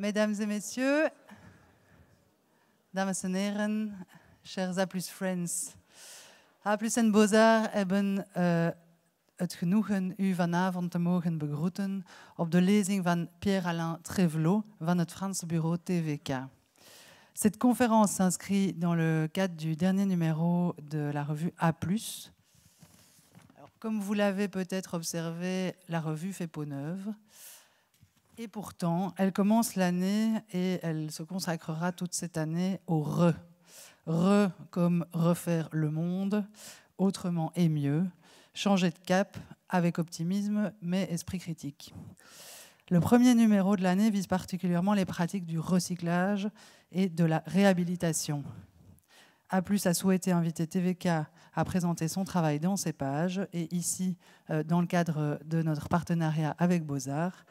Mesdames et messieurs, dames et messieurs, chers A plus friends. A plus en Beaux-Arts hebben uh, het genoegen u vanavond te mogen begroeten op de lezing van Pierre-Alain Trévelot van het Franse bureau TVK. Cette conférence s'inscrit dans le cadre du dernier numéro de la revue A+. Alors, comme vous l'avez peut-être observé, la revue fait peau neuve. Et pourtant, elle commence l'année et elle se consacrera toute cette année au re. Re comme refaire le monde, autrement et mieux, changer de cap avec optimisme mais esprit critique. Le premier numéro de l'année vise particulièrement les pratiques du recyclage et de la réhabilitation. A plus a souhaité inviter TVK à présenter son travail dans ses pages et ici, euh, dans le cadre de notre partenariat avec Beaux-Arts,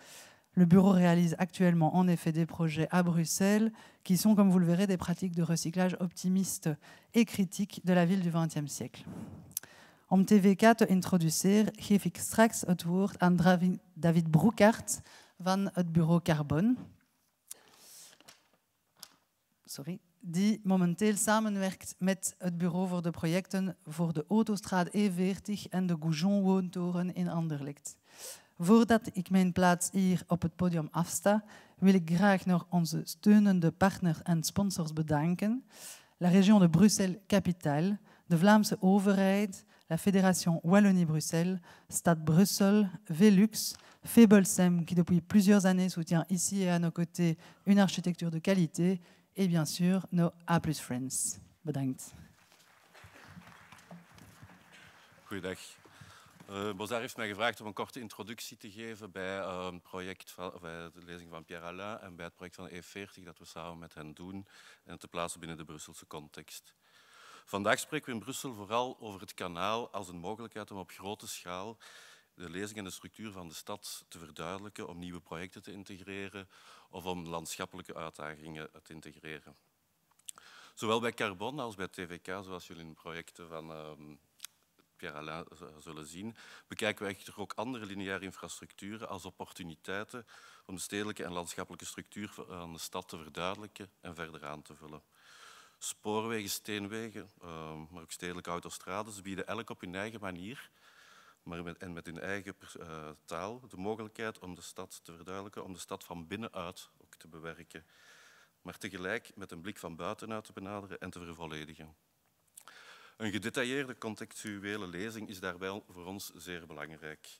le bureau réalise actuellement en effet des projets à Bruxelles qui sont, comme vous le verrez, des pratiques de recyclage optimistes et critiques de la ville du XXe siècle. Om TV4 te introduceren geef ik straks woord David Broekaert van het bureau Carbon. Sorry. Die momenteel samenwerkt met het bureau voor de projecten voor de Autostraat E40 en de Goujon woontoren in Anderlecht. Voordat ik mijn plaats hier op het podium afsta, wil ik graag nog onze steunende partners en sponsors bedanken. La région de Bruxelles-Capitale, de Vlaamse overheid, la Fédération Wallonie-Bruxelles, Stad Brussel, Velux, Febelsem, die depuis plusieurs années soutient ici et à nos côtés une architecture de qualité, et bien sûr nos A Friends. Bedankt. Goeiedag. Uh, eh, Bozar heeft mij gevraagd om een korte introductie te geven bij, uh, project van, bij de lezing van Pierre Alain en bij het project van E40 dat we samen met hen doen en te plaatsen binnen de Brusselse context. Vandaag spreken we in Brussel vooral over het kanaal als een mogelijkheid om op grote schaal de lezing en de structuur van de stad te verduidelijken, om nieuwe projecten te integreren of om landschappelijke uitdagingen te integreren. Zowel bij Carbon als bij TVK, zoals jullie in projecten van ehm, Pierre zullen zien, bekijken we echter ook andere lineaire infrastructuren als opportuniteiten om de stedelijke en landschappelijke structuur van de stad te verduidelijken en verder aan te vullen. Spoorwegen, steenwegen, ehm, maar ook stedelijke autostrades bieden elk op hun eigen manier maar en met hun eigen eh, taal de mogelijkheid om de stad te verduidelijken, om de stad van binnenuit ook te bewerken, maar tegelijk met een blik van buitenuit te benaderen en te vervolledigen. Een gedetailleerde contextuele lezing is daarbij voor ons zeer belangrijk.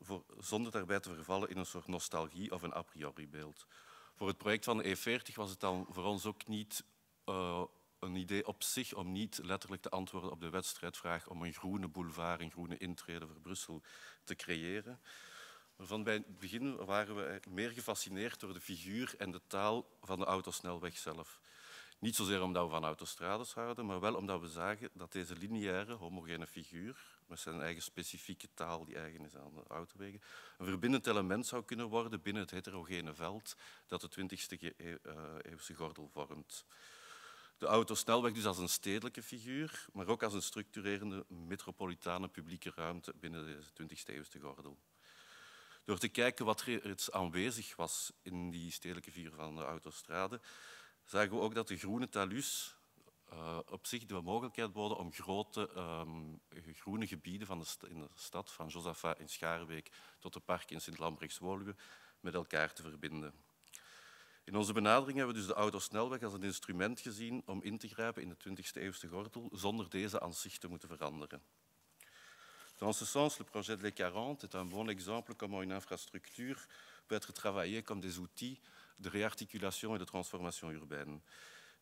Voor, zonder daarbij te vervallen in een soort nostalgie of een a priori beeld. Voor het project van de E40 was het dan voor ons ook niet eh, een idee op zich om niet letterlijk te antwoorden op de wedstrijdvraag om een groene boulevard, een groene intrede voor Brussel te creëren. Maar van bij het begin waren we meer gefascineerd door de figuur en de taal van de autosnelweg zelf. Niet zozeer omdat we van autostrades houden, maar wel omdat we zagen dat deze lineaire, homogene figuur, met zijn eigen specifieke taal die eigen is aan de autowegen, een verbindend element zou kunnen worden binnen het heterogene veld dat de 20e e- eh, eeuwse gordel vormt. De autosnelweg dus als een stedelijke figuur, maar ook als een structurerende metropolitane publieke ruimte binnen deze 20e eeuwse gordel. Door te kijken wat er aanwezig was in die stedelijke figuur van de autostrade, zagen we ook dat de groene talus eh, op zich de mogelijkheid boden om grote ehm, groene gebieden van de in de stad, van Josapha in Schaarbeek tot de park in Sint-Lambrechts-Woluwe, met elkaar te verbinden. In onze benadering hebben we dus de autosnelweg als een instrument gezien om in te grijpen in de 20e-eeuwse gordel, zonder deze aan zich te moeten veranderen. Dans ce sens, le projet de Les 40 est un bon exemple comment une infrastructure peut être travaillée comme des outils de réarticulation et de transformation urbaine.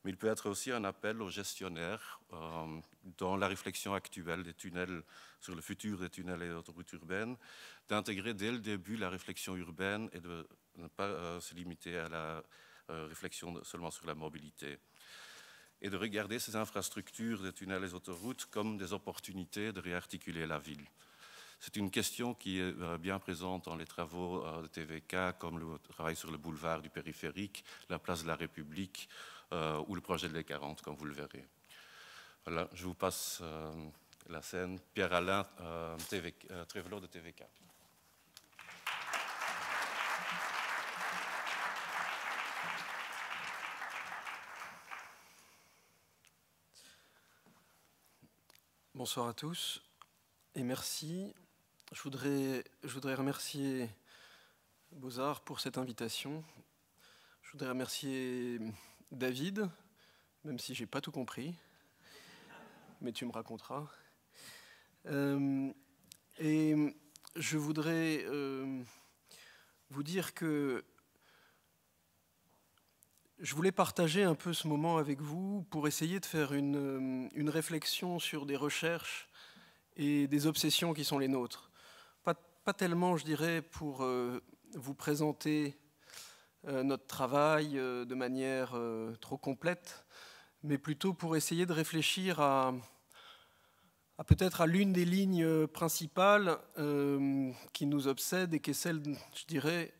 Mais il peut être aussi un appel aux gestionnaires euh, dans la réflexion actuelle des tunnels, sur le futur des tunnels et autoroutes urbaines, d'intégrer dès le début la réflexion urbaine et de ne pas euh, se limiter à la euh, réflexion seulement sur la mobilité. Et de regarder ces infrastructures des tunnels et autoroutes comme des opportunités de réarticuler la ville. C'est une question qui est euh, bien présente dans les travaux euh, de TVK, comme le travail sur le boulevard du périphérique, la place de la République euh, ou le projet de le 40, comme vous le verrez. Voilà, je vous passe la scène. Pierre-Alain euh, Trévelot de TVK. Bonsoir à tous et merci je voudrais, je voudrais remercier Beaux-Arts pour cette invitation. Je voudrais remercier David, même si j'ai pas tout compris, mais tu me raconteras. Euh, et je voudrais euh, vous dire que je voulais partager un peu ce moment avec vous pour essayer de faire une réflexion sur des recherches et des obsessions qui sont les nôtres pas tellement, je dirais, pour euh, vous présenter euh, notre travail euh, de manière trop complète, mais plutôt pour essayer de réfléchir à, peut-être à l'une des lignes principales qui nous obsède et qui est celle, je dirais,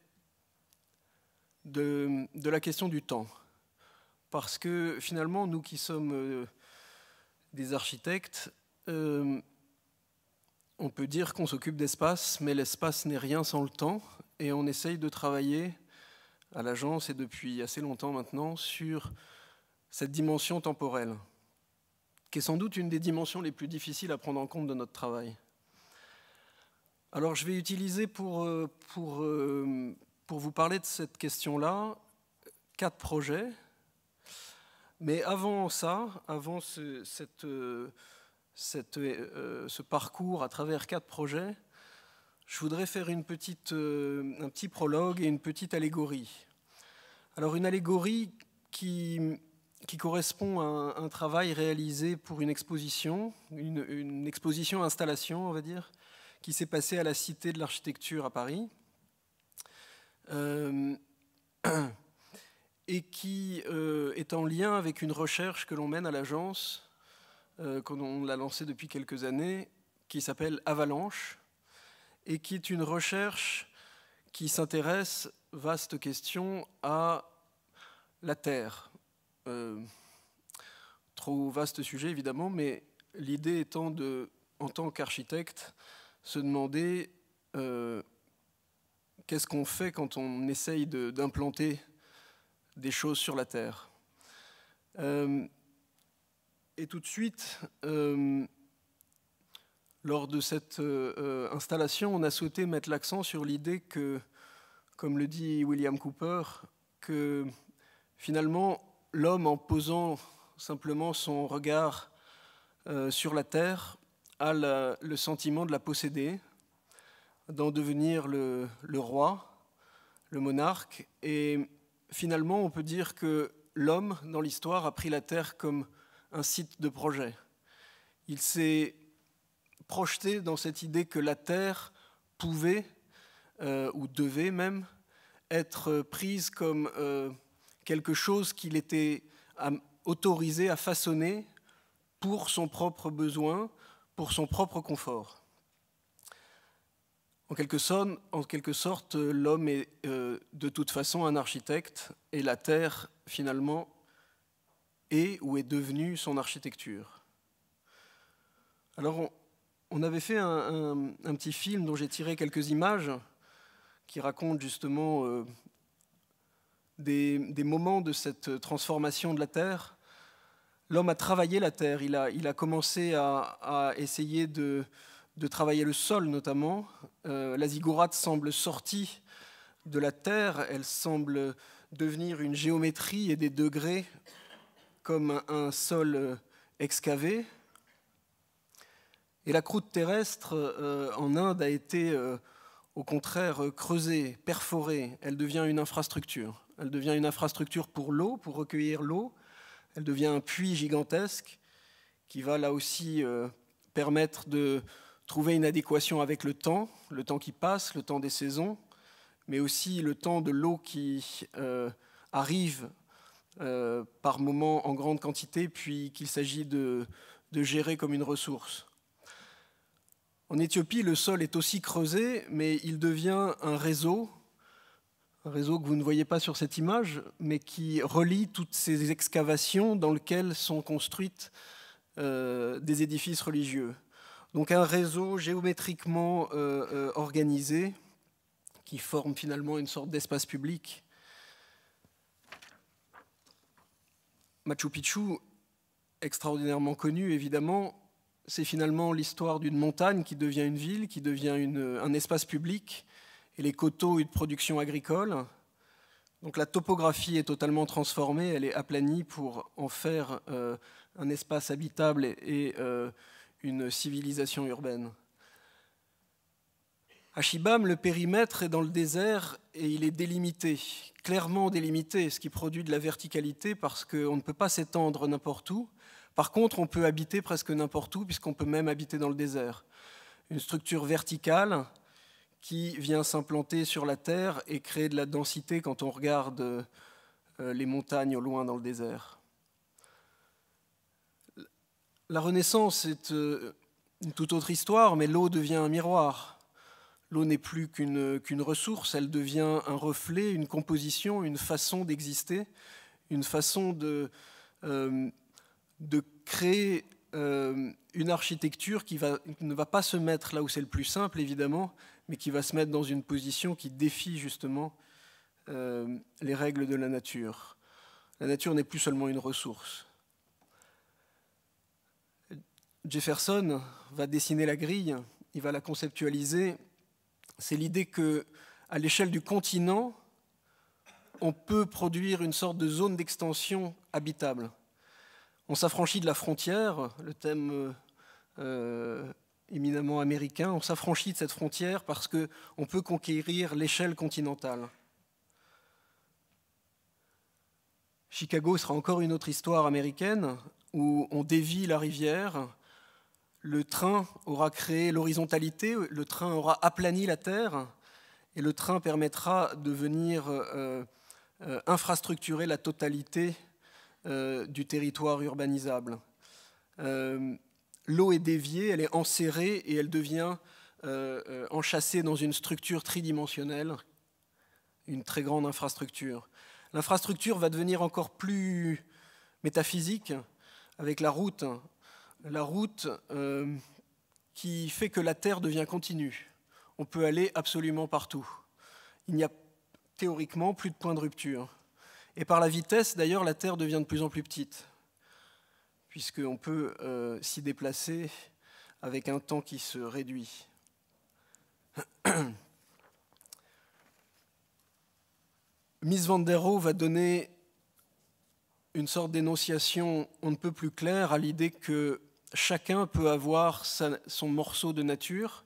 de la question du temps. Parce que finalement, nous qui sommes des architectes, on peut dire qu'on s'occupe d'espace, mais l'espace n'est rien sans le temps, et on essaye de travailler à l'agence et depuis assez longtemps maintenant sur cette dimension temporelle, qui est sans doute une des dimensions les plus difficiles à prendre en compte de notre travail. Alors je vais utiliser pour, euh, pour, euh, pour vous parler de cette question-là quatre projets, mais avant ça, avant cette euh, euh, euh, ce parcours à travers quatre projets, je voudrais faire euh, un petit prologue et une petite allégorie. Alors une allégorie qui, correspond à un, travail réalisé pour une exposition, une, exposition-installation, on va dire, qui s'est passée à la Cité de l'Architecture à Paris. et qui est en lien avec une recherche que l'on mène à l'agence euh, qu'on l'a lancé depuis quelques années, qui s'appelle Avalanche, et qui est une recherche qui s'intéresse, vaste question, à la Terre. Euh, trop vaste sujet évidemment, mais l'idée étant de, en tant qu'architecte, se demander euh, qu'est-ce qu'on fait quand on essaye d'implanter des choses sur la Terre. Et tout de suite, euh, lors de cette euh, euh, installation, on a souhaité mettre l'accent sur l'idée que, comme le dit William Cooper, que finalement, l'homme, en posant simplement son regard sur la Terre, a le sentiment de la posséder, d'en devenir le roi, le monarque. Et finalement, on peut dire que l'homme, dans l'histoire, a pris la Terre comme un site de projet. Il s'est projeté dans cette idée que la Terre pouvait, euh, ou devait même, être prise comme euh, quelque chose qu'il était autorisé à façonner pour son propre besoin, pour son propre confort. En quelque sorte, l'homme est euh, de toute façon un architecte et la Terre, finalement, et où est devenue son architecture. Alors, on, avait fait un, petit film dont j'ai tiré quelques images qui racontent justement euh, des, moments de cette transformation de la Terre. L'homme a travaillé la Terre, il a, commencé à, essayer de, travailler le sol notamment. Euh, la ziggourate semble sortie de la Terre, elle semble devenir une géométrie et des degrés comme un sol euh, excavé. Et la croûte terrestre euh, en Inde a été euh, au contraire creusée, perforée, elle devient une infrastructure. Elle devient une infrastructure pour l'eau, pour recueillir l'eau. Elle devient un puits gigantesque qui va là aussi permettre de trouver une adéquation avec le temps, le temps qui passe, le temps des saisons, mais aussi le temps de l'eau qui arrive euh, par moments en grande quantité, puis qu'il s'agit de, gérer comme une ressource. En Éthiopie, le sol est aussi creusé, mais il devient un réseau, un réseau que vous ne voyez pas sur cette image, mais qui relie toutes ces excavations dans lesquelles sont construites euh, des édifices religieux. Donc un réseau géométriquement euh, organisé qui forme finalement une sorte d'espace public Machu Picchu, extraordinairement connu évidemment, c'est finalement l'histoire d'une montagne qui devient une ville, qui devient un espace public, et les coteaux, une production agricole. Donc la topographie est totalement transformée, elle est aplanie pour en faire euh, un espace habitable et, euh, une civilisation urbaine. À Shibam, le périmètre est dans le désert et il est délimité, clairement délimité, ce qui produit de la verticalité parce qu'on ne peut pas s'étendre n'importe où. Par contre, on peut habiter presque n'importe où puisqu'on peut même habiter dans le désert. Une structure verticale qui vient s'implanter sur la terre et créer de la densité quand on regarde euh, les montagnes au loin dans le désert. La Renaissance est euh, une toute autre histoire, mais l'eau devient un miroir L'eau n'est plus qu'une ressource, elle devient un reflet, une composition, une façon d'exister, une façon de, euh, créer euh, une architecture qui, ne va pas se mettre là où c'est le plus simple, évidemment, mais qui va se mettre dans une position qui défie justement euh, les règles de la nature. La nature n'est plus seulement une ressource. Jefferson va dessiner la grille, il va la conceptualiser c'est l'idée que, à l'échelle du continent, on peut produire une sorte de zone d'extension habitable. On s'affranchit de la frontière, le thème euh, euh, éminemment américain, on s'affranchit de cette frontière parce qu'on peut conquérir l'échelle continentale. Chicago sera encore une autre histoire américaine où on dévie la rivière le train aura créé l'horizontalité, le train aura aplani la Terre, et le train permettra de venir euh, euh, infrastructurer la totalité euh, du territoire urbanisable. L'eau est déviée, elle est enserrée et elle devient enchâssée dans une structure tridimensionnelle, une très grande infrastructure. L'infrastructure va devenir encore plus métaphysique avec la route la route euh, qui fait que la Terre devient continue. On peut aller absolument partout. Il n'y a théoriquement plus de point de rupture. Et par la vitesse, d'ailleurs, la Terre devient de plus en plus petite, puisqu'on peut euh, s'y déplacer avec un temps qui se réduit. Miss Van va donner une sorte d'énonciation on ne peut plus claire à l'idée que chacun peut avoir son morceau de nature,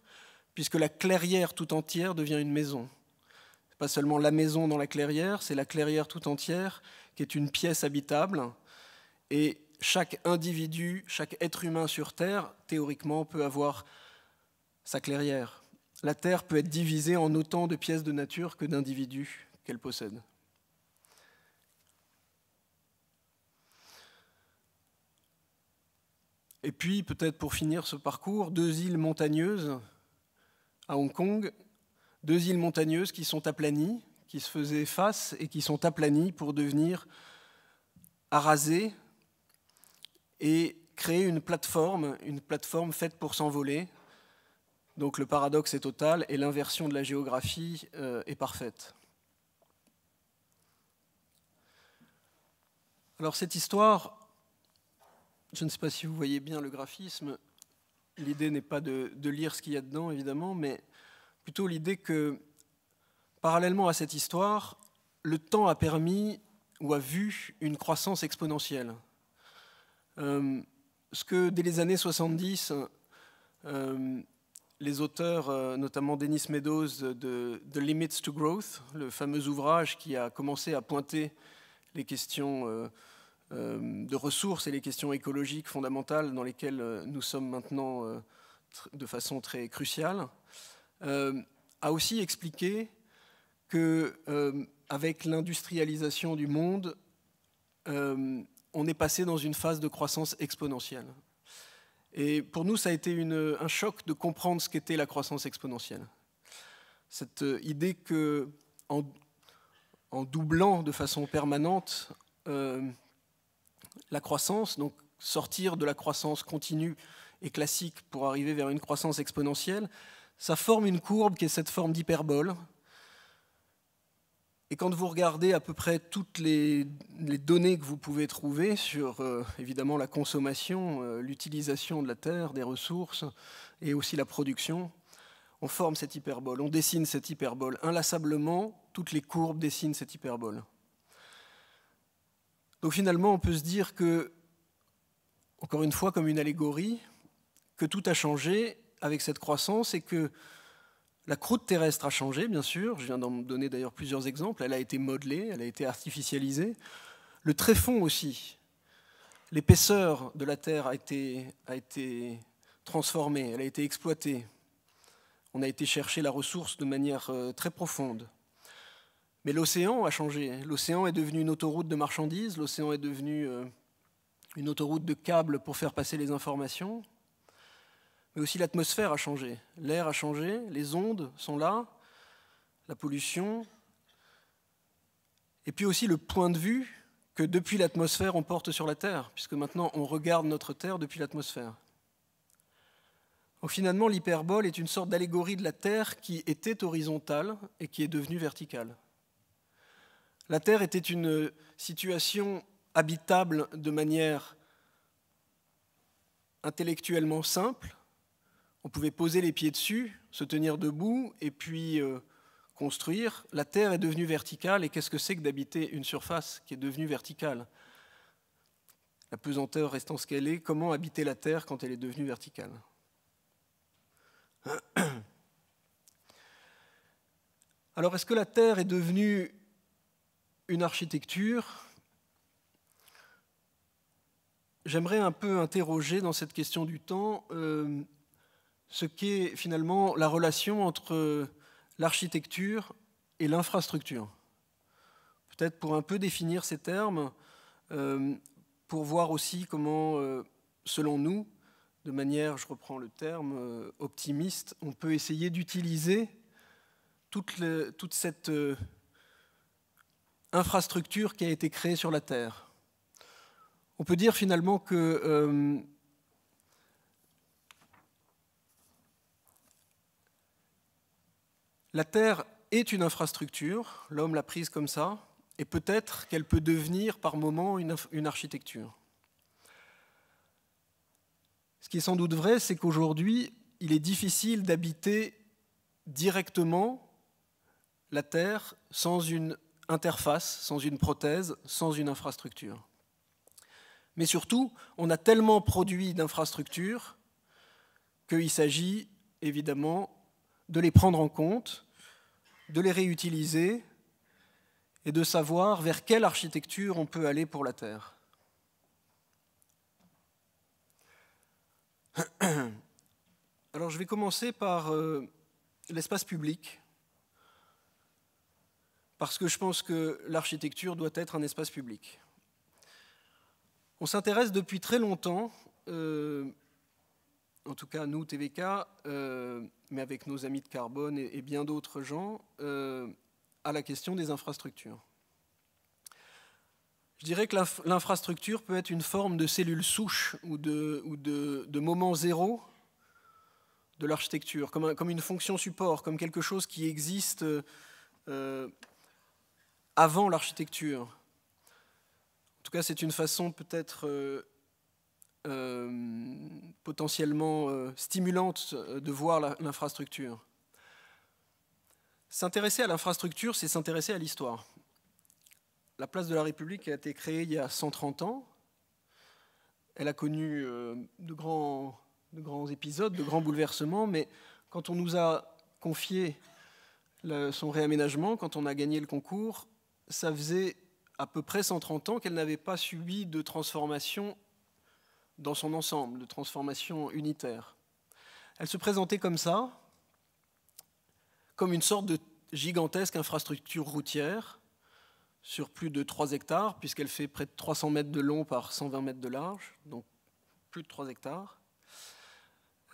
puisque la clairière tout entière devient une maison. Pas seulement la maison dans la clairière, c'est la clairière tout entière qui est une pièce habitable. Et chaque individu, chaque être humain sur Terre, théoriquement, peut avoir sa clairière. La Terre peut être divisée en autant de pièces de nature que d'individus qu'elle possède. Et puis, peut-être pour finir ce parcours, deux îles montagneuses à Hong Kong, deux îles montagneuses qui sont aplanies, qui se faisaient face et qui sont aplanies pour devenir arasées et créer une plateforme, une plateforme faite pour s'envoler. Donc le paradoxe est total et l'inversion de la géographie euh, est parfaite. Alors cette histoire, je ne sais pas si vous voyez bien le graphisme. L'idée n'est pas de, lire ce qu'il y a dedans, évidemment, mais plutôt l'idée que, parallèlement à cette histoire, le temps a permis ou a vu une croissance exponentielle. Euh, ce que, dès les années 70, euh, les auteurs, euh, notamment Dennis Meadows de The Limits to Growth, le fameux ouvrage qui a commencé à pointer les questions euh, de ressources et les questions écologiques fondamentales dans lesquelles euh, nous sommes maintenant euh, de façon très cruciale, a aussi expliqué que avec l'industrialisation du monde, on est passé dans une phase de croissance exponentielle. Et pour nous, ça a été un choc de comprendre ce qu'était la croissance exponentielle. Cette idée que, en, doublant de façon permanente, la croissance, donc sortir de la croissance continue et classique pour arriver vers une croissance exponentielle, ça forme une courbe qui est cette forme d'hyperbole. Et quand vous regardez à peu près toutes les, données que vous pouvez trouver sur euh, évidemment la consommation, euh, l'utilisation de la terre, des ressources et aussi la production, on forme cette hyperbole, on dessine cette hyperbole. Inlassablement, toutes les courbes dessinent cette hyperbole. Donc finalement, on peut se dire que, encore une fois, comme une allégorie, que tout a changé avec cette croissance et que la croûte terrestre a changé, bien sûr. Je viens d'en donner d'ailleurs plusieurs exemples. Elle a été modelée, elle a été artificialisée. Le tréfonds aussi. L'épaisseur de la Terre a été, a été transformée, elle a été exploitée. On a été chercher la ressource de manière euh, très profonde. Mais l'océan a changé. L'océan est devenu une autoroute de marchandises, l'océan est devenu euh, une autoroute de câbles pour faire passer les informations. Mais aussi l'atmosphère a changé. L'air a changé, les ondes sont là, la pollution. Et puis aussi le point de vue que depuis l'atmosphère on porte sur la Terre, puisque maintenant on regarde notre Terre depuis l'atmosphère. finalement, l'hyperbole est une sorte d'allégorie de la Terre qui était horizontale et qui est devenue verticale. La Terre était une situation habitable de manière intellectuellement simple. On pouvait poser les pieds dessus, se tenir debout et puis euh, construire. La Terre est devenue verticale et qu'est-ce que c'est que d'habiter une surface qui est devenue verticale La pesanteur restant ce qu'elle est, comment habiter la Terre quand elle est devenue verticale Alors est-ce que la Terre est devenue une architecture, j'aimerais un peu interroger dans cette question du temps euh, ce qu'est finalement la relation entre l'architecture et l'infrastructure. Peut-être pour un peu définir ces termes, euh, pour voir aussi comment, euh, selon nous, de manière, je reprends le terme, optimiste, on peut essayer d'utiliser toute, toute, cette infrastructure qui a été créée sur la Terre. On peut dire finalement que euh, la Terre est une infrastructure, l'homme l'a prise comme ça, et peut-être qu'elle peut devenir par moment une architecture. Ce qui est sans doute vrai, c'est qu'aujourd'hui, il est difficile d'habiter directement la Terre sans une interface, sans une prothèse, sans une infrastructure. Mais surtout, on a tellement produit d'infrastructures qu'il s'agit évidemment de les prendre en compte, de les réutiliser et de savoir vers quelle architecture on peut aller pour la Terre. Alors je vais commencer par euh, l'espace public parce que je pense que l'architecture doit être un espace public. On s'intéresse depuis très longtemps, euh, en tout cas nous, TVK, euh, mais avec nos amis de Carbone et, bien d'autres gens, euh, à la question des infrastructures. Je dirais que l'infrastructure peut être une forme de cellule souche ou de, moment zéro de l'architecture, comme, comme, une fonction support, comme quelque chose qui existe avant l'architecture. En tout cas, c'est une façon peut-être euh, euh, potentiellement euh, stimulante de voir l'infrastructure. S'intéresser à l'infrastructure, c'est s'intéresser à l'histoire. La place de la République a été créée il y a 130 ans. Elle a connu de grands, épisodes, de grands bouleversements, mais quand on nous a confié son réaménagement, quand on a gagné le concours, ça faisait à peu près 130 ans qu'elle n'avait pas subi de transformation dans son ensemble, de transformation unitaire. Elle se présentait comme ça, comme une sorte de gigantesque infrastructure routière sur plus de 3 hectares, puisqu'elle fait près de 300 mètres de long par 120 mètres de large, donc plus de 3 hectares.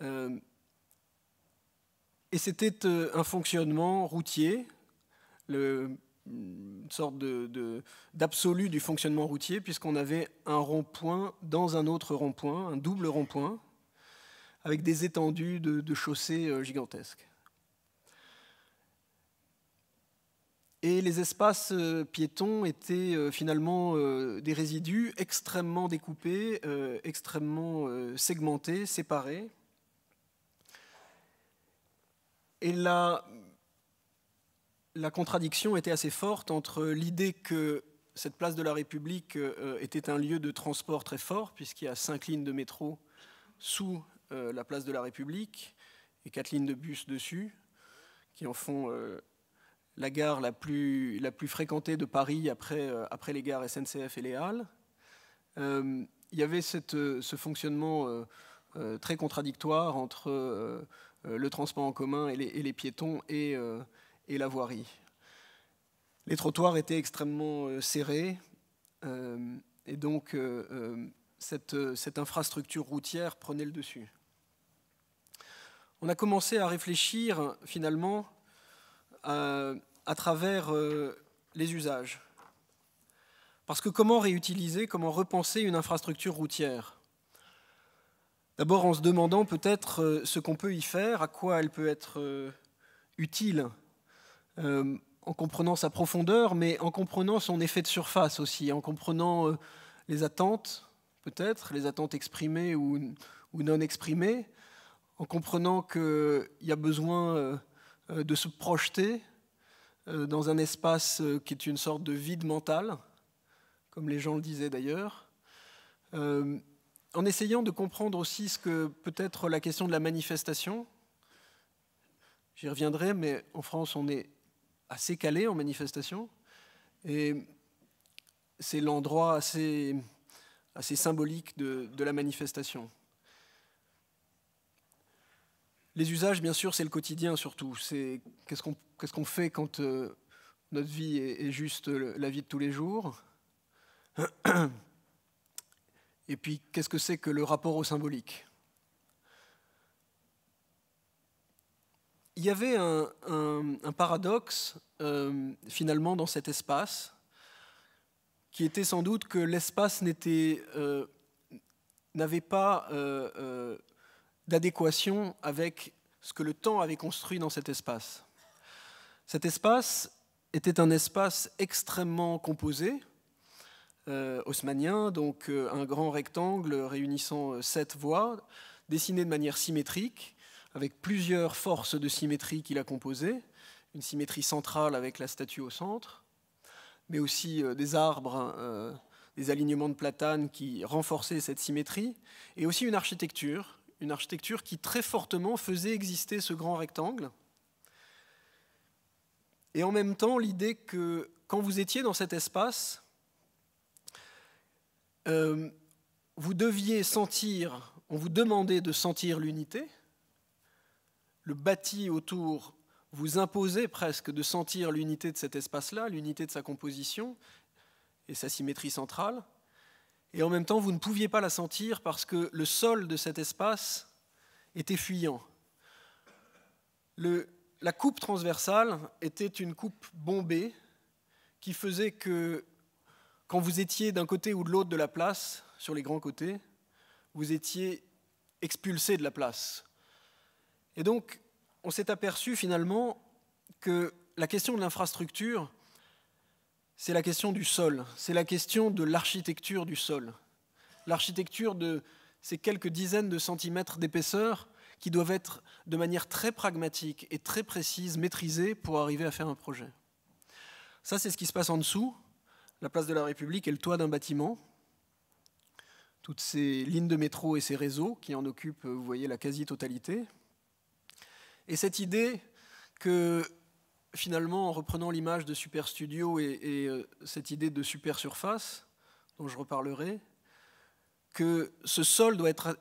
Euh, et c'était euh, un fonctionnement routier une sorte d'absolu de, du fonctionnement routier, puisqu'on avait un rond-point dans un autre rond-point, un double rond-point, avec des étendues de, chaussées euh, gigantesques. Et les espaces euh, piétons étaient euh, finalement des résidus extrêmement découpés, extrêmement segmentés, séparés. Et là la contradiction était assez forte entre l'idée que cette place de la République euh, était un lieu de transport très fort, puisqu'il y a cinq lignes de métro sous euh, la place de la République et quatre lignes de bus dessus, qui en font euh, la gare la plus, la plus fréquentée de Paris après, après les gares SNCF et les Halles. il y avait ce fonctionnement très contradictoire entre le transport en commun et les, et les piétons et, et la voirie. Les trottoirs étaient extrêmement euh, serrés euh, et donc euh, cette, infrastructure routière prenait le dessus. On a commencé à réfléchir finalement à, travers les usages. Parce que comment réutiliser, comment repenser une infrastructure routière D'abord en se demandant peut-être ce qu'on peut y faire, à quoi elle peut être utile euh, en comprenant sa profondeur, mais en comprenant son effet de surface aussi, en comprenant euh, les attentes, peut-être, les attentes exprimées ou, ou non exprimées, en comprenant qu'il y a besoin euh, de se projeter dans un espace qui est une sorte de vide mental, comme les gens le disaient d'ailleurs en essayant de comprendre aussi ce que peut être la question de la manifestation, j'y reviendrai, mais en France, on est assez calé en manifestation. Et c'est l'endroit assez, assez symbolique de, la manifestation. Les usages, bien sûr, c'est le quotidien surtout. C'est qu'est-ce qu'on fait quand euh, notre vie est, juste euh, la vie de tous les jours. Et puis, qu'est-ce que c'est que le rapport au symbolique il y avait un, paradoxe euh, finalement dans cet espace, qui était sans doute que l'espace euh, n'avait pas euh, d'adéquation avec ce que le temps avait construit dans cet espace. Cet espace était un espace extrêmement composé, haussmannien, donc un grand rectangle réunissant sept voies, dessiné de manière symétrique, avec plusieurs forces de symétrie qu'il a composées, une symétrie centrale avec la statue au centre, mais aussi euh, des arbres, euh, des alignements de platanes qui renforçaient cette symétrie, et aussi une architecture, une architecture qui très fortement faisait exister ce grand rectangle. Et en même temps, l'idée que quand vous étiez dans cet espace, euh, vous deviez sentir, on vous demandait de sentir l'unité, le bâti autour vous imposait presque de sentir l'unité de cet espace-là, l'unité de sa composition et sa symétrie centrale, et en même temps vous ne pouviez pas la sentir parce que le sol de cet espace était fuyant. la coupe transversale était une coupe bombée qui faisait que quand vous étiez d'un côté ou de l'autre de la place, sur les grands côtés, vous étiez expulsé de la place. Et donc, on s'est aperçu finalement que la question de l'infrastructure, c'est la question du sol, c'est la question de l'architecture du sol. L'architecture de ces quelques dizaines de centimètres d'épaisseur qui doivent être de manière très pragmatique et très précise maîtrisées pour arriver à faire un projet. Ça, c'est ce qui se passe en dessous, la place de la République est le toit d'un bâtiment. Toutes ces lignes de métro et ces réseaux qui en occupent, vous voyez, la quasi-totalité. Et cette idée que finalement, en reprenant l'image de Super Studio et, euh, cette idée de Super Surface, dont je reparlerai, que ce sol doit être,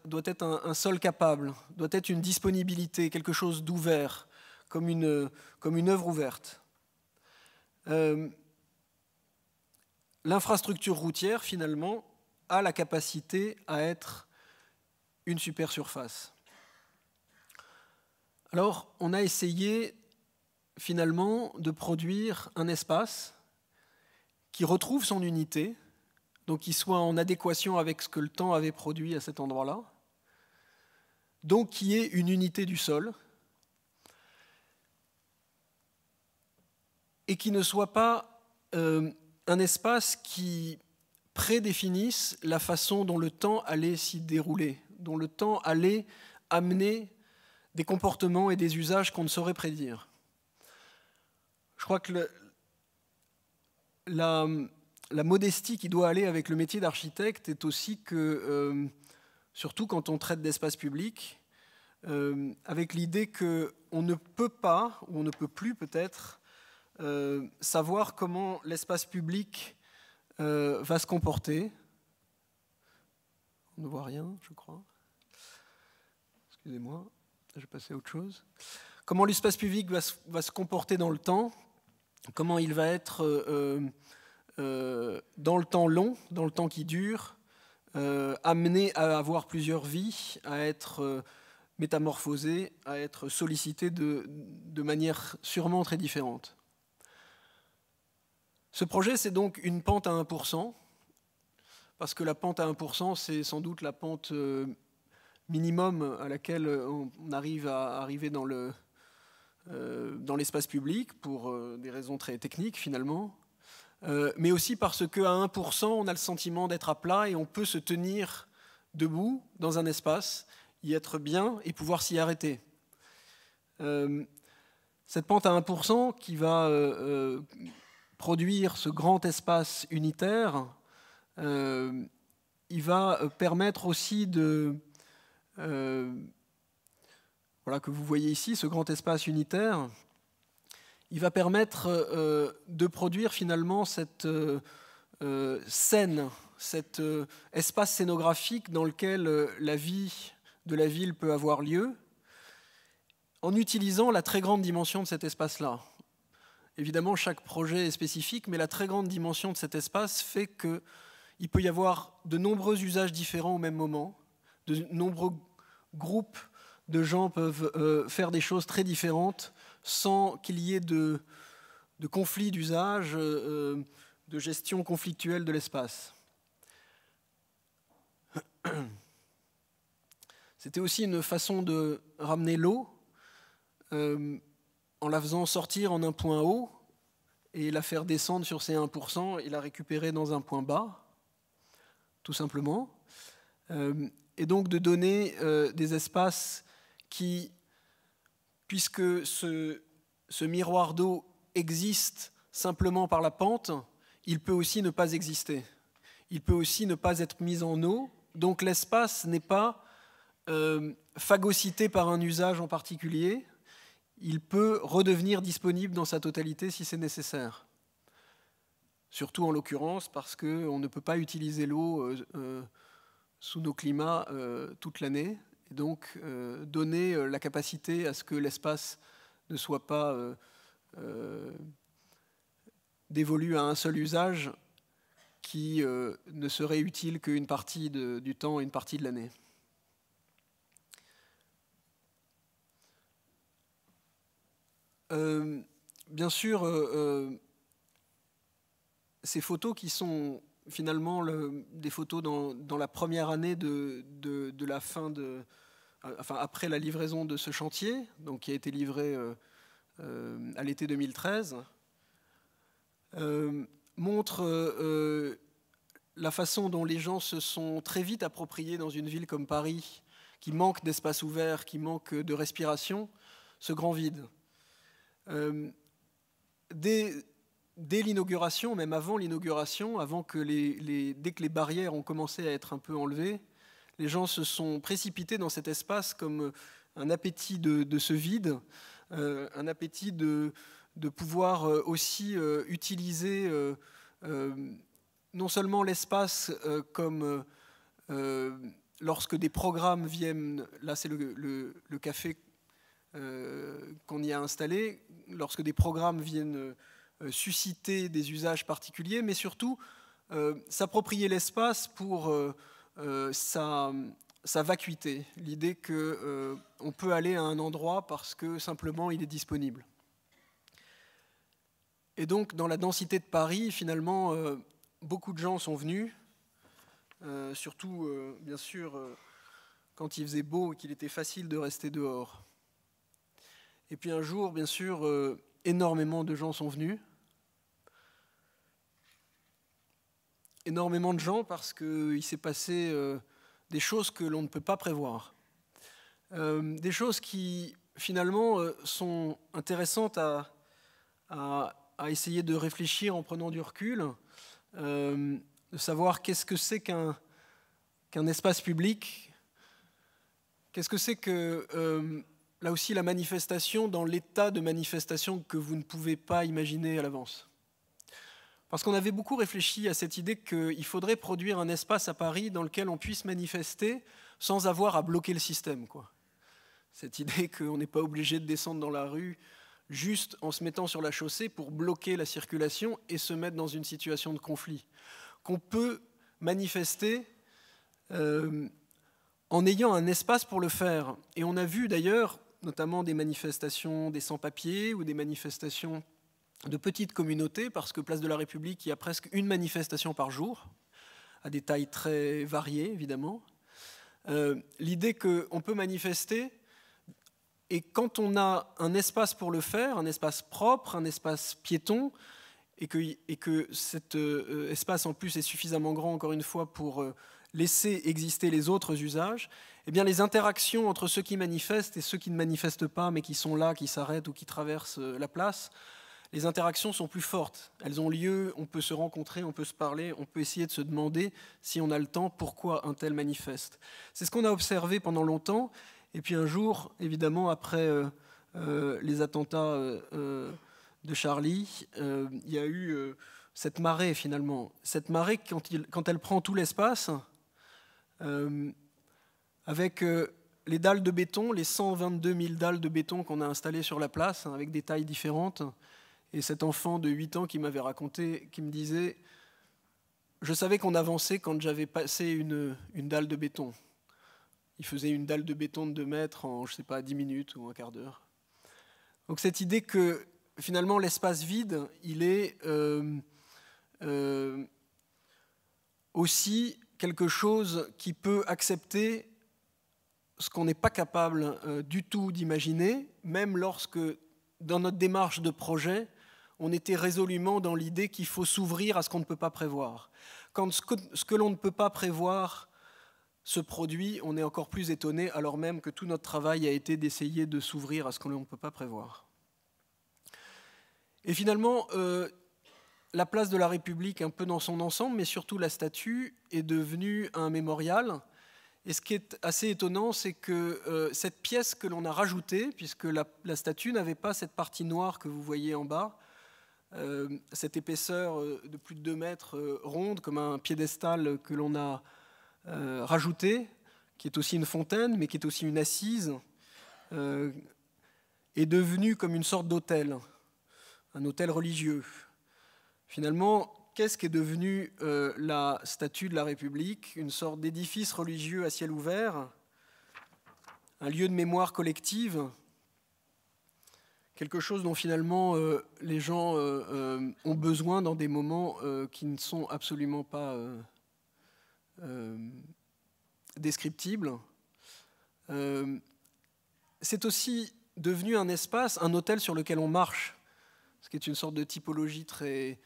un, sol capable, doit être une disponibilité, quelque chose d'ouvert, comme une, comme œuvre ouverte. Euh, l'infrastructure routière, finalement, a la capacité à être une super surface. Alors, on a essayé finalement de produire un espace qui retrouve son unité, donc qui soit en adéquation avec ce que le temps avait produit à cet endroit-là, donc qui est une unité du sol, et qui ne soit pas euh, un espace qui prédéfinisse la façon dont le temps allait s'y dérouler, dont le temps allait amener des comportements et des usages qu'on ne saurait prédire. Je crois que la, modestie qui doit aller avec le métier d'architecte est aussi que, euh, surtout quand on traite d'espace public, euh, avec l'idée qu'on ne peut pas, ou on ne peut plus peut-être, euh, savoir comment l'espace public va se comporter. On ne voit rien, je crois. Excusez-moi je passer autre chose. Comment l'espace public va se, comporter dans le temps Comment il va être euh, euh, euh, dans le temps long, dans le temps qui dure, amené à avoir plusieurs vies, à être métamorphosé, à être sollicité de manière sûrement très différente. Ce projet, c'est donc une pente à 1%, parce que la pente à 1%, c'est sans doute la pente minimum à laquelle euh, on arrive à arriver dans le euh, dans l'espace public pour euh, des raisons très techniques finalement, mais aussi parce que à 1%, on a le sentiment d'être à plat et on peut se tenir debout dans un espace, y être bien et pouvoir s'y arrêter. cette pente à 1% qui va produire ce grand espace unitaire, il va permettre aussi de euh, voilà, que vous voyez ici, ce grand espace unitaire, il va permettre euh, de produire finalement cette euh, scène, cet espace scénographique dans lequel la vie de la ville peut avoir lieu, en utilisant la très grande dimension de cet espace-là. Évidemment, chaque projet est spécifique, mais la très grande dimension de cet espace fait qu'il peut y avoir de nombreux usages différents au même moment, de nombreux groupes de gens peuvent euh, faire des choses très différentes sans qu'il y ait de, de conflits d'usage, euh, euh, de gestion conflictuelle de l'espace. C'était aussi une façon de ramener l'eau en la faisant sortir en un point haut et la faire descendre sur ses 1% et la récupérer dans un point bas, tout simplement et donc de donner euh, des espaces qui, puisque ce, miroir d'eau existe simplement par la pente, il peut aussi ne pas exister. Il peut aussi ne pas être mis en eau. Donc l'espace n'est pas euh, phagocyté par un usage en particulier. Il peut redevenir disponible dans sa totalité si c'est nécessaire. Surtout en l'occurrence parce qu'on ne peut pas utiliser l'eau. Euh, euh, sous nos climats euh, toute l'année, et donc euh, donner euh, la capacité à ce que l'espace ne soit pas dévolu à un seul usage qui ne serait utile qu'une partie du temps, une partie de l'année. bien sûr, ces photos qui sont finalement des photos dans, la première année de, la fin de, enfin après la livraison de ce chantier, donc qui a été livré euh, euh, à l'été 2013, euh, montrent la façon dont les gens se sont très vite appropriés dans une ville comme Paris, qui manque d'espace ouvert, qui manque de respiration, ce grand vide. Dès, dès l'inauguration, même avant l'inauguration, avant que les, dès que les barrières ont commencé à être un peu enlevées, les gens se sont précipités dans cet espace comme un appétit de, ce vide, euh, un appétit de, de pouvoir euh, aussi euh, utiliser non seulement l'espace comme lorsque des programmes viennent, là c'est le, le, café qu'on y a installé, lorsque des programmes viennent euh, susciter des usages particuliers, mais surtout euh, s'approprier l'espace pour euh, sa, sa, vacuité, l'idée qu'on peut aller à un endroit parce que simplement il est disponible. Et donc, dans la densité de Paris, finalement, beaucoup de gens sont venus, surtout, bien sûr, quand il faisait beau et qu'il était facile de rester dehors. Et puis un jour, bien sûr, énormément de gens sont venus, énormément de gens parce qu'il s'est passé euh, des choses que l'on ne peut pas prévoir. Euh, des choses qui, finalement, euh, sont intéressantes à, essayer de réfléchir en prenant du recul, de savoir qu'est-ce que c'est qu'un espace public, qu'est-ce que c'est que, là aussi, la manifestation dans l'état de manifestation que vous ne pouvez pas imaginer à l'avance. Parce qu'on avait beaucoup réfléchi à cette idée qu'il faudrait produire un espace à Paris dans lequel on puisse manifester sans avoir à bloquer le système. Quoi. Cette idée qu'on n'est pas obligé de descendre dans la rue juste en se mettant sur la chaussée pour bloquer la circulation et se mettre dans une situation de conflit. Qu'on peut manifester euh, en ayant un espace pour le faire. Et on a vu d'ailleurs, notamment des manifestations des sans-papiers ou des manifestations de petites communautés, parce que Place de la République, il y a presque une manifestation par jour, à des tailles très variées, évidemment. Euh, l'idée qu'on peut manifester, et quand on a un espace pour le faire, un espace propre, un espace piéton, et que, cet euh, espace en plus est suffisamment grand, encore une fois, pour euh, laisser exister les autres usages, eh bien les interactions entre ceux qui manifestent et ceux qui ne manifestent pas, mais qui sont là, qui s'arrêtent ou qui traversent la place, les interactions sont plus fortes. Elles ont lieu, on peut se rencontrer, on peut se parler, on peut essayer de se demander, si on a le temps, pourquoi un tel manifeste. C'est ce qu'on a observé pendant longtemps. Et puis un jour, évidemment, après euh, euh, les attentats euh, de Charlie, il y a eu cette marée finalement. Cette marée, quand, quand elle prend tout l'espace, avec les dalles de béton, les 122 000 dalles de béton qu'on a installées sur la place, hein, avec des tailles différentes, et cet enfant de 8 ans qui m'avait raconté, qui me disait Je savais qu'on avançait quand j'avais passé une, dalle de béton. Il faisait une dalle de béton de 2 mètres en, je sais pas, 10 minutes ou un quart d'heure. Donc cette idée que finalement l'espace vide, il est euh, euh, aussi quelque chose qui peut accepter ce qu'on n'est pas capable euh, du tout d'imaginer, même lorsque dans notre démarche de projet, on était résolument dans l'idée qu'il faut s'ouvrir à ce qu'on ne peut pas prévoir. Quand ce que, l'on ne peut pas prévoir se produit, on est encore plus étonné, alors même que tout notre travail a été d'essayer de s'ouvrir à ce que l'on ne peut pas prévoir. Et finalement, euh, la place de la République, un peu dans son ensemble, mais surtout la statue, est devenue un mémorial. Et ce qui est assez étonnant, c'est que euh, cette pièce que l'on a rajoutée, puisque la statue n'avait pas cette partie noire que vous voyez en bas, euh, cette épaisseur euh, de plus de 2 mètres euh, ronde, comme un piédestal que l'on a rajouté, qui est aussi une fontaine, mais qui est aussi une assise, est devenue comme une sorte d'hôtel, un hôtel religieux. Finalement, qu'est-ce qui est devenu la statue de la République Une sorte d'édifice religieux à ciel ouvert, un lieu de mémoire collective quelque chose dont finalement euh, les gens euh, euh, ont besoin dans des moments qui ne sont absolument pas descriptibles. c'est aussi devenu un espace, un hôtel sur lequel on marche, ce qui est une sorte de typologie très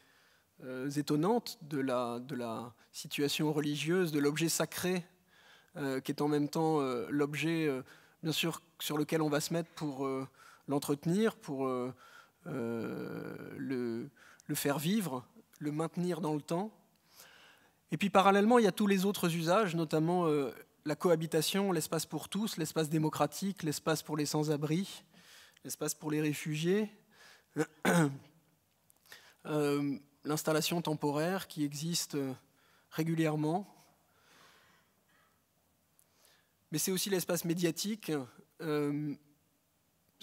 étonnante de la, de la situation religieuse, de l'objet sacré, qui est en même temps l'objet, bien sûr, sur lequel on va se mettre pour l'entretenir, pour euh, euh, le, faire vivre, le maintenir dans le temps. Et puis parallèlement, il y a tous les autres usages, notamment euh, la cohabitation, l'espace pour tous, l'espace démocratique, l'espace pour les sans-abri, l'espace pour les réfugiés. l'installation temporaire qui existe régulièrement. Mais c'est aussi l'espace médiatique,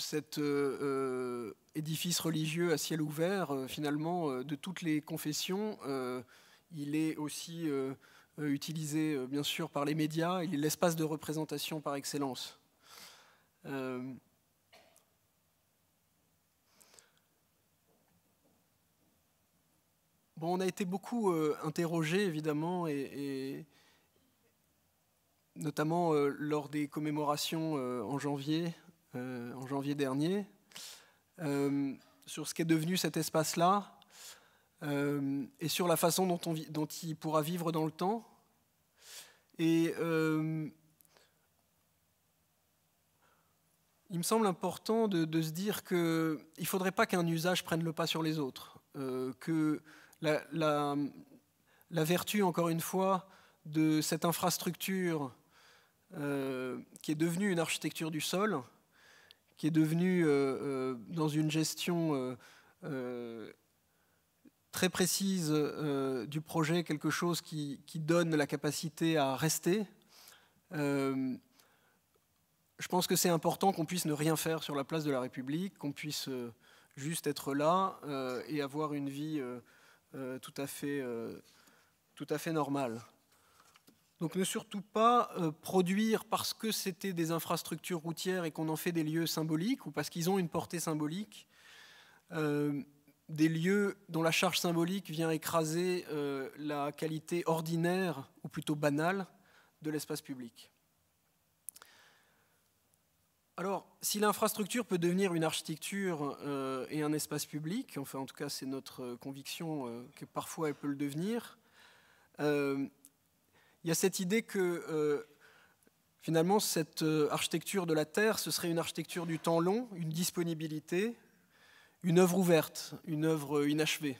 cet euh, euh, édifice religieux à ciel ouvert, euh, finalement, de toutes les confessions. il est aussi utilisé, bien sûr, par les médias. Il est l'espace de représentation par excellence. on a été beaucoup interrogé, évidemment, et notamment lors des commémorations en janvier euh, en janvier dernier, euh, sur ce qu'est devenu cet espace-là euh, et sur la façon dont, il pourra vivre dans le temps. Et il me semble important de, se dire qu'il ne faudrait pas qu'un usage prenne le pas sur les autres, que la, vertu, encore une fois, de cette infrastructure qui est devenue une architecture du sol, qui est devenu, euh, euh, dans une gestion euh, très précise du projet, quelque chose qui, donne la capacité à rester je pense que c'est important qu'on puisse ne rien faire sur la place de la République, qu'on puisse juste être là et avoir une vie tout, à fait, tout à fait normale. Donc ne surtout pas euh, produire parce que c'était des infrastructures routières et qu'on en fait des lieux symboliques ou parce qu'ils ont une portée symbolique, euh, des lieux dont la charge symbolique vient écraser euh, la qualité ordinaire ou plutôt banale de l'espace public. Alors, si l'infrastructure peut devenir une architecture et un espace public, enfin en tout cas c'est notre conviction que parfois elle peut le devenir, il y a cette idée que euh, finalement cette euh, architecture de la Terre, ce serait une architecture du temps long, une disponibilité, une œuvre ouverte, une œuvre euh, inachevée.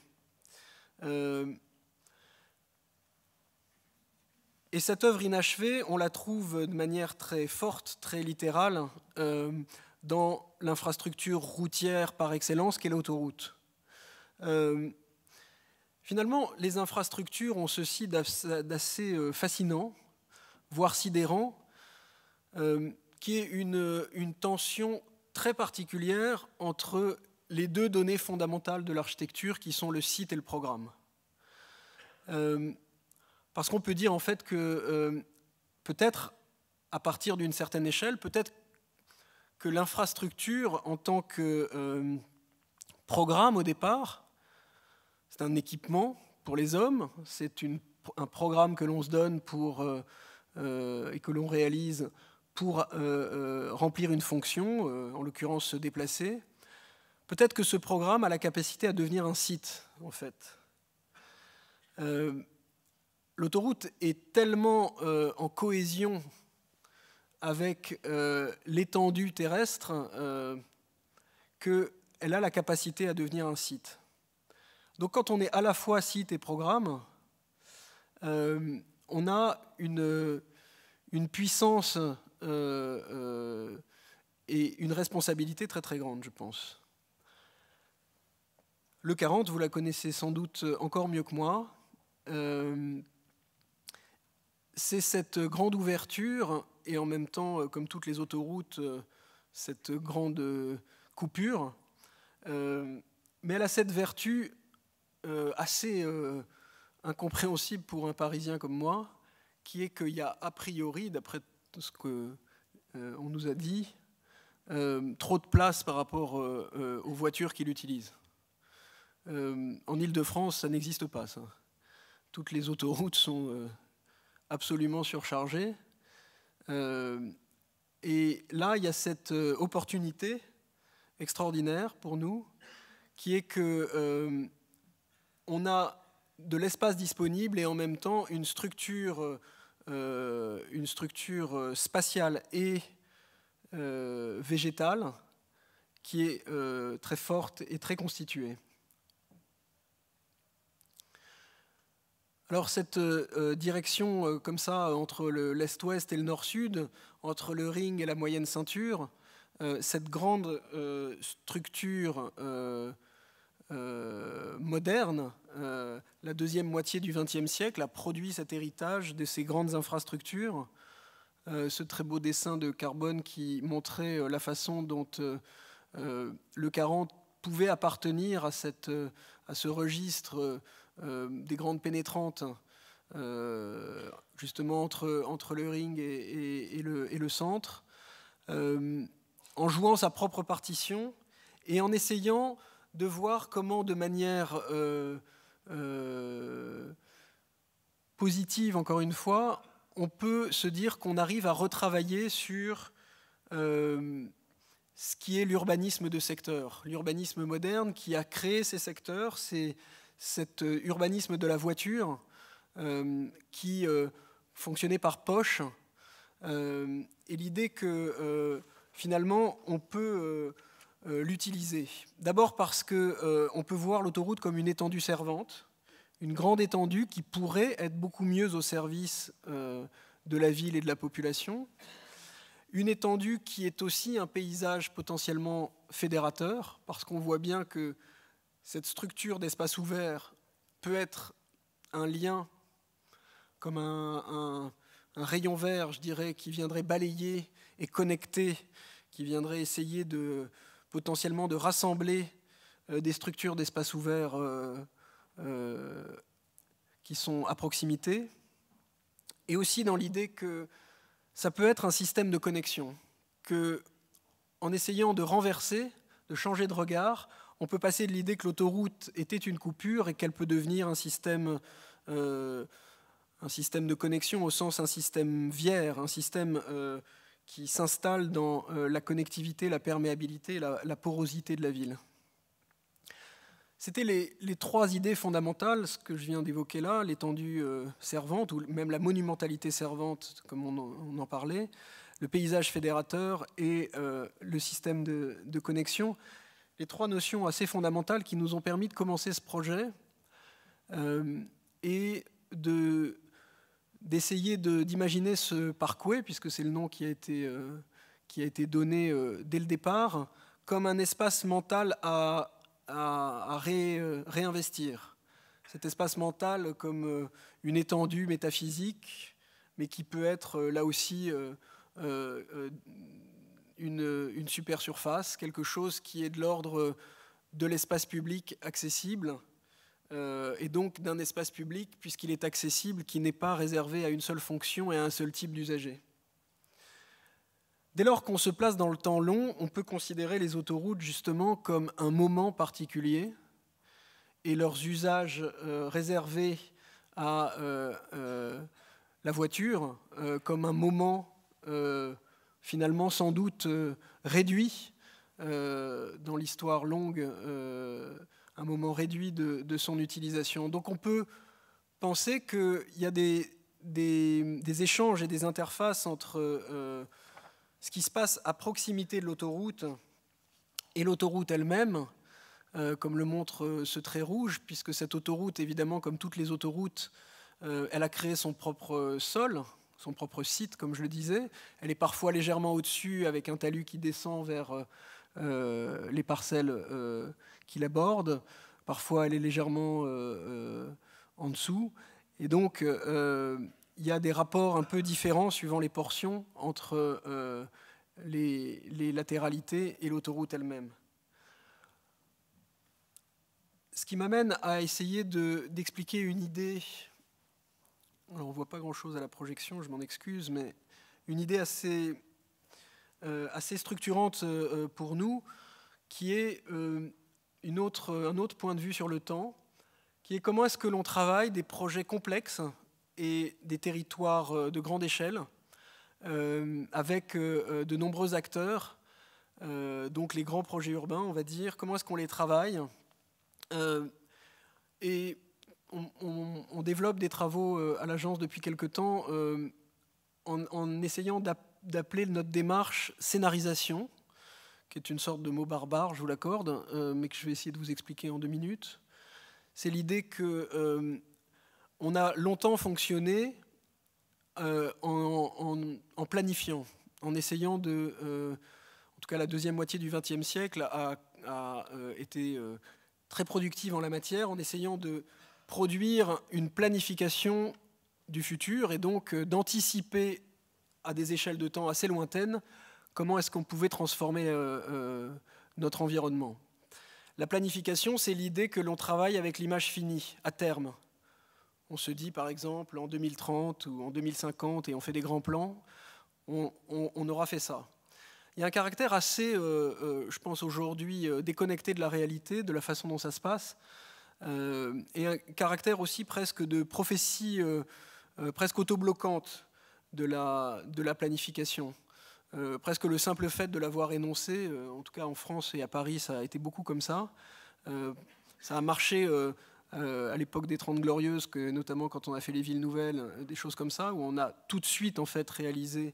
et cette œuvre inachevée, on la trouve de manière très forte, très littérale, dans l'infrastructure routière par excellence qu'est l'autoroute. Finalement, les infrastructures ont ceci d'assez euh, fascinant, voire sidérant, euh, qui est une, tension très particulière entre les deux données fondamentales de l'architecture qui sont le site et le programme. Euh, parce qu'on peut dire en fait que peut-être à partir d'une certaine échelle, peut-être que l'infrastructure en tant que programme au départ c'est un équipement pour les hommes, c'est un programme que l'on se donne pour, euh, euh, et que l'on réalise pour euh, remplir une fonction, en l'occurrence se déplacer. Peut-être que ce programme a la capacité à devenir un site, en fait. L'autoroute est tellement en cohésion avec l'étendue terrestre qu'elle a la capacité à devenir un site. Donc quand on est à la fois site et programme, euh, on a une, puissance euh, euh, et une responsabilité très très grande, je pense. Le 40, vous la connaissez sans doute encore mieux que moi. c'est cette grande ouverture et en même temps, comme toutes les autoroutes, cette grande coupure. mais elle a cette vertu euh, assez euh, incompréhensible pour un Parisien comme moi, qui est qu'il y a a priori, d'après ce qu'on euh, on nous a dit, trop de place par rapport aux voitures qu'il utilise. en Ile-de-France, ça n'existe pas, Toutes les autoroutes sont absolument surchargées. et là, il y a cette opportunité extraordinaire pour nous, qui est que on a de l'espace disponible et en même temps une structure, euh, une structure spatiale et euh, végétale qui est euh, très forte et très constituée. Alors cette direction comme ça entre l'est-ouest et le nord-sud, entre le ring et la moyenne ceinture, cette grande structure euh, moderne, euh, la deuxième moitié du XXe siècle, a produit cet héritage de ces grandes infrastructures. Euh, ce très beau dessin de Carbone qui montrait la façon dont le 40 pouvait appartenir à, cette, à ce registre des grandes pénétrantes, justement entre, entre le ring et, le, et le, centre, en jouant sa propre partition et en essayant de voir comment de manière euh, euh, positive, encore une fois, on peut se dire qu'on arrive à retravailler sur euh, ce qui est l'urbanisme de secteur, l'urbanisme moderne qui a créé ces secteurs, c'est cet urbanisme de la voiture qui fonctionnait par poche, et l'idée que finalement on peut euh, l'utiliser. D'abord parce que euh, on peut voir l'autoroute comme une étendue servante, une grande étendue qui pourrait être beaucoup mieux au service euh, de la ville et de la population, une étendue qui est aussi un paysage potentiellement fédérateur, parce qu'on voit bien que cette structure d'espace ouvert peut être un lien, comme un, un, rayon vert, je dirais, qui viendrait balayer et connecter, qui viendrait essayer de, potentiellement de rassembler euh, des structures d'espace ouvert euh, euh, qui sont à proximité, et aussi dans l'idée que ça peut être un système de connexion, que en essayant de renverser, de changer de regard, on peut passer de l'idée que l'autoroute était une coupure et qu'elle peut devenir un système, un système de connexion au sens un système vierge, un système qui s'installe dans euh, la connectivité, la perméabilité, la, porosité de la ville. C'était les, trois idées fondamentales, ce que je viens d'évoquer là, l'étendue euh, servante, ou même la monumentalité servante, comme on, en parlait, le paysage fédérateur et euh, le système de, connexion. Les trois notions assez fondamentales qui nous ont permis de commencer ce projet et de d'essayer d'imaginer ce parcours, puisque c'est le nom qui a été, euh, donné euh, dès le départ, comme un espace mental à, euh, réinvestir. Cet espace mental comme une étendue métaphysique, mais qui peut être là aussi une, une super surface, quelque chose qui est de l'ordre de l'espace public accessible euh, et donc d'un espace public, puisqu'il est accessible, qui n'est pas réservé à une seule fonction et à un seul type d'usager. Dès lors qu'on se place dans le temps long, on peut considérer les autoroutes justement comme un moment particulier et leurs usages euh, réservés à euh, la voiture comme un moment finalement sans doute réduit dans l'histoire longue un moment réduit de, son utilisation. Donc on peut penser qu'il y a des, échanges et des interfaces entre euh, ce qui se passe à proximité de l'autoroute et l'autoroute elle-même, euh, comme le montre euh, ce trait rouge, puisque cette autoroute, évidemment, comme toutes les autoroutes, elle a créé son propre sol, son propre site, comme je le disais. Elle est parfois légèrement au-dessus, avec un talus qui descend vers euh, les parcelles euh, qu'il l'abordent. Parfois, elle est légèrement euh, en dessous. Et donc, il y a des rapports un peu différents suivant les portions entre les, latéralités et l'autoroute elle-même. Ce qui m'amène à essayer d'expliquer une idée, on ne voit pas grand-chose à la projection, je m'en excuse, mais une idée assez euh, assez structurante euh, euh, pour nous, qui est une autre, un autre point de vue sur le temps, qui est comment est-ce que l'on travaille des projets complexes et des territoires de grande échelle, avec de nombreux acteurs, donc les grands projets urbains, on va dire, comment est-ce qu'on les travaille. et on, développe des travaux à l'agence depuis quelque temps en, essayant d'apporter d'appeler notre démarche scénarisation, qui est une sorte de mot barbare, je vous l'accorde, euh, mais que je vais essayer de vous expliquer en deux minutes. C'est l'idée que euh, on a longtemps fonctionné euh, en, planifiant, en essayant de, en tout cas la deuxième moitié du XXe siècle a, a été très productive en la matière, en essayant de produire une planification du futur et donc d'anticiper à des échelles de temps assez lointaines, comment est-ce qu'on pouvait transformer euh, euh, notre environnement. La planification, c'est l'idée que l'on travaille avec l'image finie, à terme. On se dit, par exemple, en 2030 ou en 2050, et on fait des grands plans, on, aura fait ça. Il y a un caractère assez, euh, je pense aujourd'hui, déconnecté de la réalité, de la façon dont ça se passe, et un caractère aussi presque de prophétie, presque autobloquante de la, planification. Euh, presque le simple fait de l'avoir énoncé, euh, en tout cas en France et à Paris, ça a été beaucoup comme ça. Euh, ça a marché à l'époque des Trente Glorieuses, que, notamment quand on a fait les villes nouvelles, des choses comme ça, où on a tout de suite en fait réalisé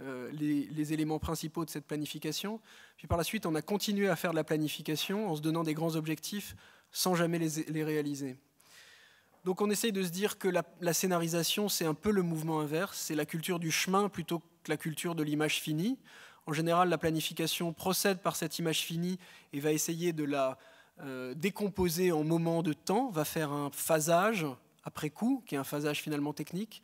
les, éléments principaux de cette planification. Puis par la suite, on a continué à faire de la planification en se donnant des grands objectifs sans jamais les réaliser. Donc on essaye de se dire que la, scénarisation, c'est un peu le mouvement inverse, c'est la culture du chemin plutôt que la culture de l'image finie. En général, la planification procède par cette image finie et va essayer de la euh, décomposer en moments de temps, va faire un phasage après coup, qui est un phasage finalement technique.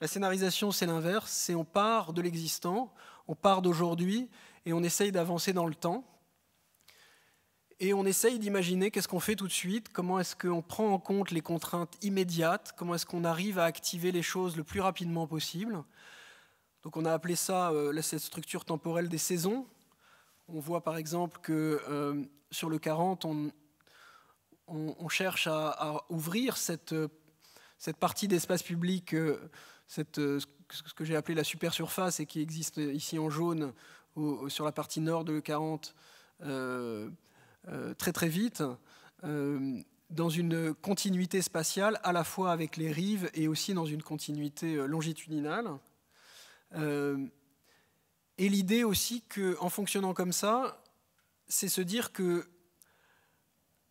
La scénarisation, c'est l'inverse, c'est on part de l'existant, on part d'aujourd'hui et on essaye d'avancer dans le temps et on essaye d'imaginer qu'est-ce qu'on fait tout de suite, comment est-ce qu'on prend en compte les contraintes immédiates, comment est-ce qu'on arrive à activer les choses le plus rapidement possible. Donc on a appelé ça, euh, cette structure temporelle des saisons. On voit par exemple que euh, sur le 40, on, cherche à, ouvrir cette, euh, cette partie d'espace public, ce que j'ai appelé la super surface et qui existe ici en jaune sur la partie nord de le 40. Euh, très très vite euh, dans une continuité spatiale à la fois avec les rives et aussi dans une continuité euh, longitudinale. et l'idée aussi qu'en fonctionnant comme ça, c'est se dire que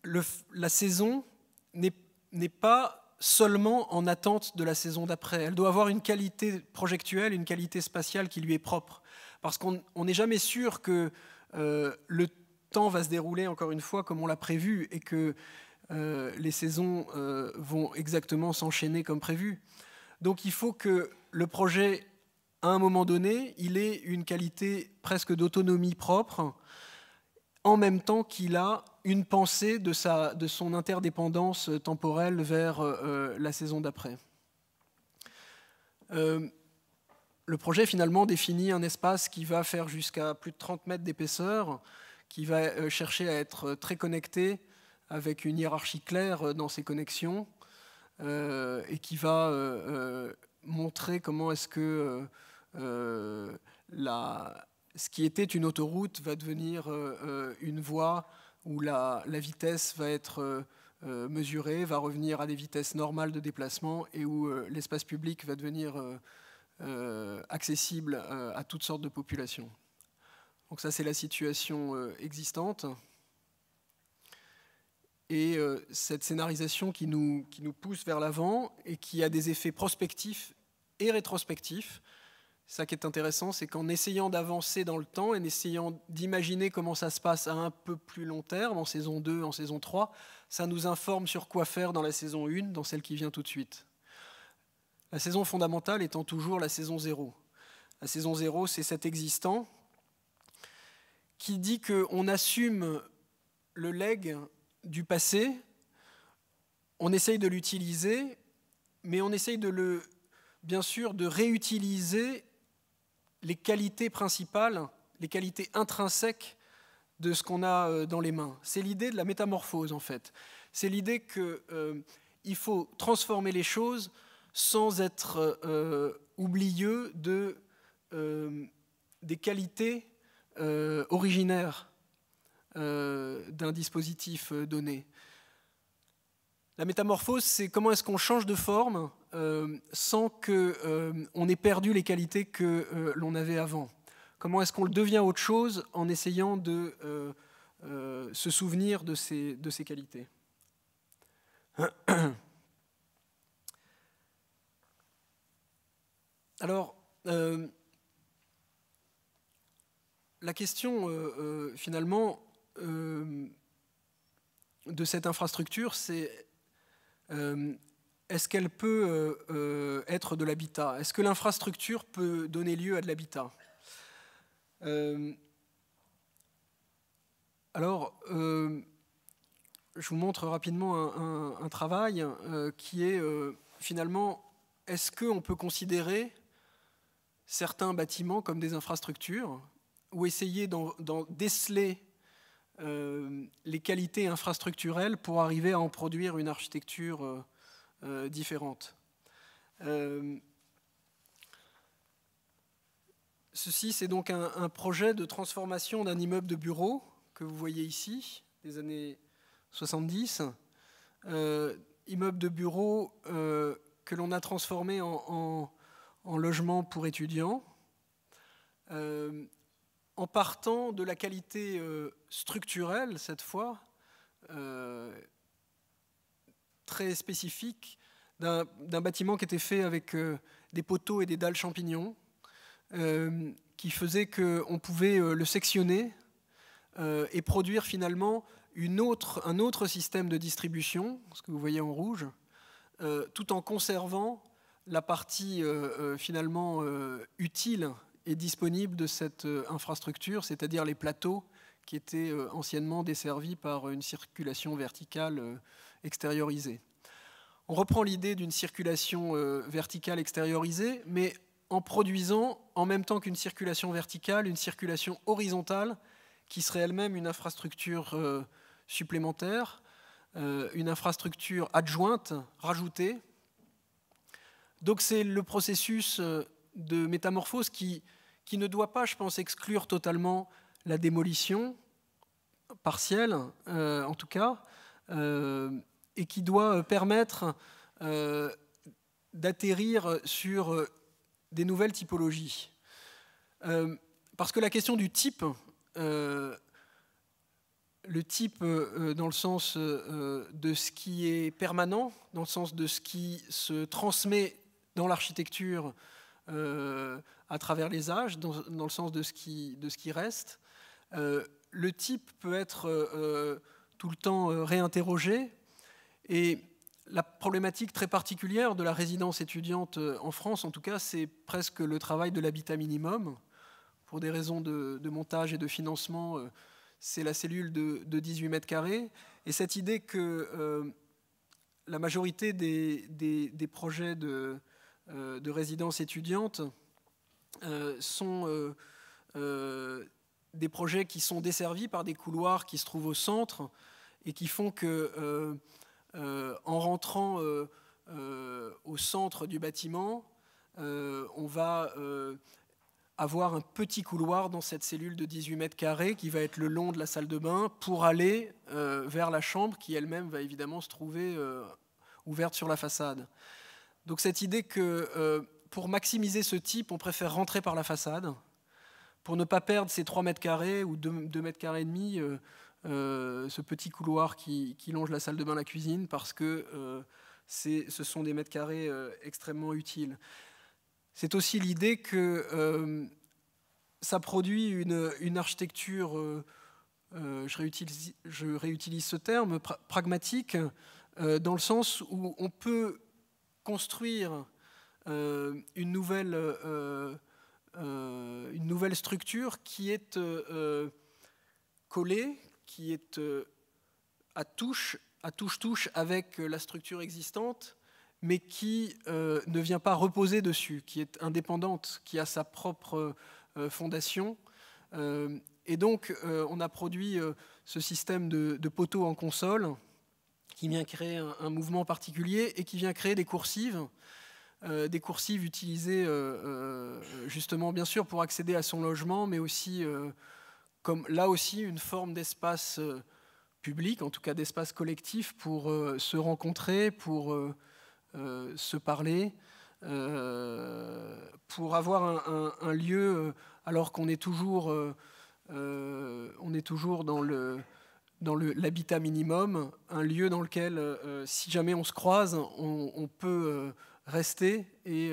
le, la saison n'est pas seulement en attente de la saison d'après. Elle doit avoir une qualité projectuelle, une qualité spatiale qui lui est propre. Parce qu'on n'est jamais sûr que le temps temps va se dérouler encore une fois comme on l'a prévu et que euh, les saisons euh, vont exactement s'enchaîner comme prévu. Donc il faut que le projet, à un moment donné, il ait une qualité presque d'autonomie propre, en même temps qu'il a une pensée de, son interdépendance temporelle vers euh, la saison d'après. le projet finalement définit un espace qui va faire jusqu'à plus de 30 mètres d'épaisseur, qui va euh, chercher à être euh, très connecté avec une hiérarchie claire euh, dans ses connexions et qui va montrer comment est-ce que ce qui était une autoroute va devenir une voie où la vitesse va être mesurée, va revenir à des vitesses normales de déplacement et où l'espace public va devenir accessible à toutes sortes de populations. Donc ça, c'est la situation euh, existante. Et euh, cette scénarisation qui nous, qui nous pousse vers l'avant et qui a des effets prospectifs et rétrospectifs. Ça qui est intéressant, c'est qu'en essayant d'avancer dans le temps et en essayant d'imaginer comment ça se passe à un peu plus long terme, en saison 2, en saison 3, ça nous informe sur quoi faire dans la saison 1, dans celle qui vient tout de suite. La saison fondamentale étant toujours la saison 0. La saison 0, c'est cet existant qui dit qu'on assume le leg du passé, on essaye de l'utiliser, mais on essaye de le, bien sûr, de réutiliser les qualités principales, les qualités intrinsèques de ce qu'on a euh, dans les mains. C'est l'idée de la métamorphose, en fait. C'est l'idée qu'il euh, faut transformer les choses sans être euh, oublieux de, des qualités euh, originaire euh, d'un dispositif euh, donné. La métamorphose, c'est comment est-ce qu'on change de forme sans qu'on ait perdu les qualités que l'on avait avant. Comment est-ce qu'on le devient autre chose en essayant de se souvenir de ces, de qualités. Alors, la question, euh, euh, finalement, euh, de cette infrastructure, c'est est-ce qu'elle peut être de l'habitat Est-ce que l'infrastructure peut donner lieu à de l'habitat alors, je vous montre rapidement un, travail qui est finalement, est-ce qu'on peut considérer certains bâtiments comme des infrastructures ou essayer d'en déceler euh, les qualités infrastructurelles pour arriver à en produire une architecture euh, euh, différente. ceci, c'est donc un, projet de transformation d'un immeuble de bureau que vous voyez ici, des années 70. immeuble de bureau que l'on a transformé en, logement pour étudiants en partant de la qualité euh, structurelle, cette fois, euh, très spécifique, d'un bâtiment qui était fait avec euh, des poteaux et des dalles champignons, qui faisait qu'on pouvait le sectionner et produire finalement un autre système de distribution, ce que vous voyez en rouge, tout en conservant la partie finalement utile est disponible de cette euh, infrastructure, c'est-à-dire les plateaux qui étaient euh, anciennement desservis par une circulation verticale euh, extériorisée. On reprend l'idée d'une circulation verticale extériorisée, mais en produisant, en même temps qu'une circulation verticale, une circulation horizontale, qui serait elle-même une infrastructure supplémentaire, une infrastructure adjointe, rajoutée. Donc c'est le processus de métamorphose qui, ne doit pas, je pense, exclure totalement la démolition, partielle euh, en tout cas, euh, et qui doit euh, permettre d'atterrir sur des nouvelles typologies. parce que la question du type, le type dans le sens de ce qui est permanent, dans le sens de ce qui se transmet dans l'architecture, euh, à travers les âges, dans, le sens de ce qui, de ce qui reste. Euh, le type peut être euh, tout le temps réinterrogé. Et la problématique très particulière de la résidence étudiante en France, en tout cas, c'est presque le travail de l'habitat minimum. Pour des raisons de, montage et de financement, c'est la cellule de, 18 mètres carrés. Et cette idée que la majorité des projets de, euh, de résidence étudiante euh, sont euh, des projets qui sont desservis par des couloirs qui se trouvent au centre et qui font que, en rentrant au centre du bâtiment, on va avoir un petit couloir dans cette cellule de 18 mètres carrés qui va être le long de la salle de bain pour aller vers la chambre qui elle-même va évidemment se trouver ouverte sur la façade. Donc cette idée que euh, pour maximiser ce type, on préfère rentrer par la façade, pour ne pas perdre ces 3 mètres carrés ou 2, mètres carrés et demi, euh, euh, ce petit couloir qui, longe la salle de bain, la cuisine, parce que ce sont des mètres carrés extrêmement utiles. C'est aussi l'idée que ça produit une, architecture, je, réutilise, ce terme, pragmatique, dans le sens où on peut construire euh, une nouvelle, euh, euh, une, nouvelle, structure qui est collée, qui est à touche, à touche avec la structure existante, mais qui ne vient pas reposer dessus, qui est indépendante, qui a sa propre fondation. et donc, on a produit ce système de, de poteaux en console qui vient créer un, mouvement particulier et qui vient créer des coursives, euh, des coursives utilisées euh, euh, justement bien sûr pour accéder à son logement, mais aussi comme là aussi une forme d'espace public, en tout cas d'espace collectif pour se rencontrer, pour se parler. pour avoir un, un lieu alors qu'on est toujours on est toujours dans le dans l'habitat minimum, un lieu dans lequel, euh, euh, si jamais on se croise, on, peut euh, rester et,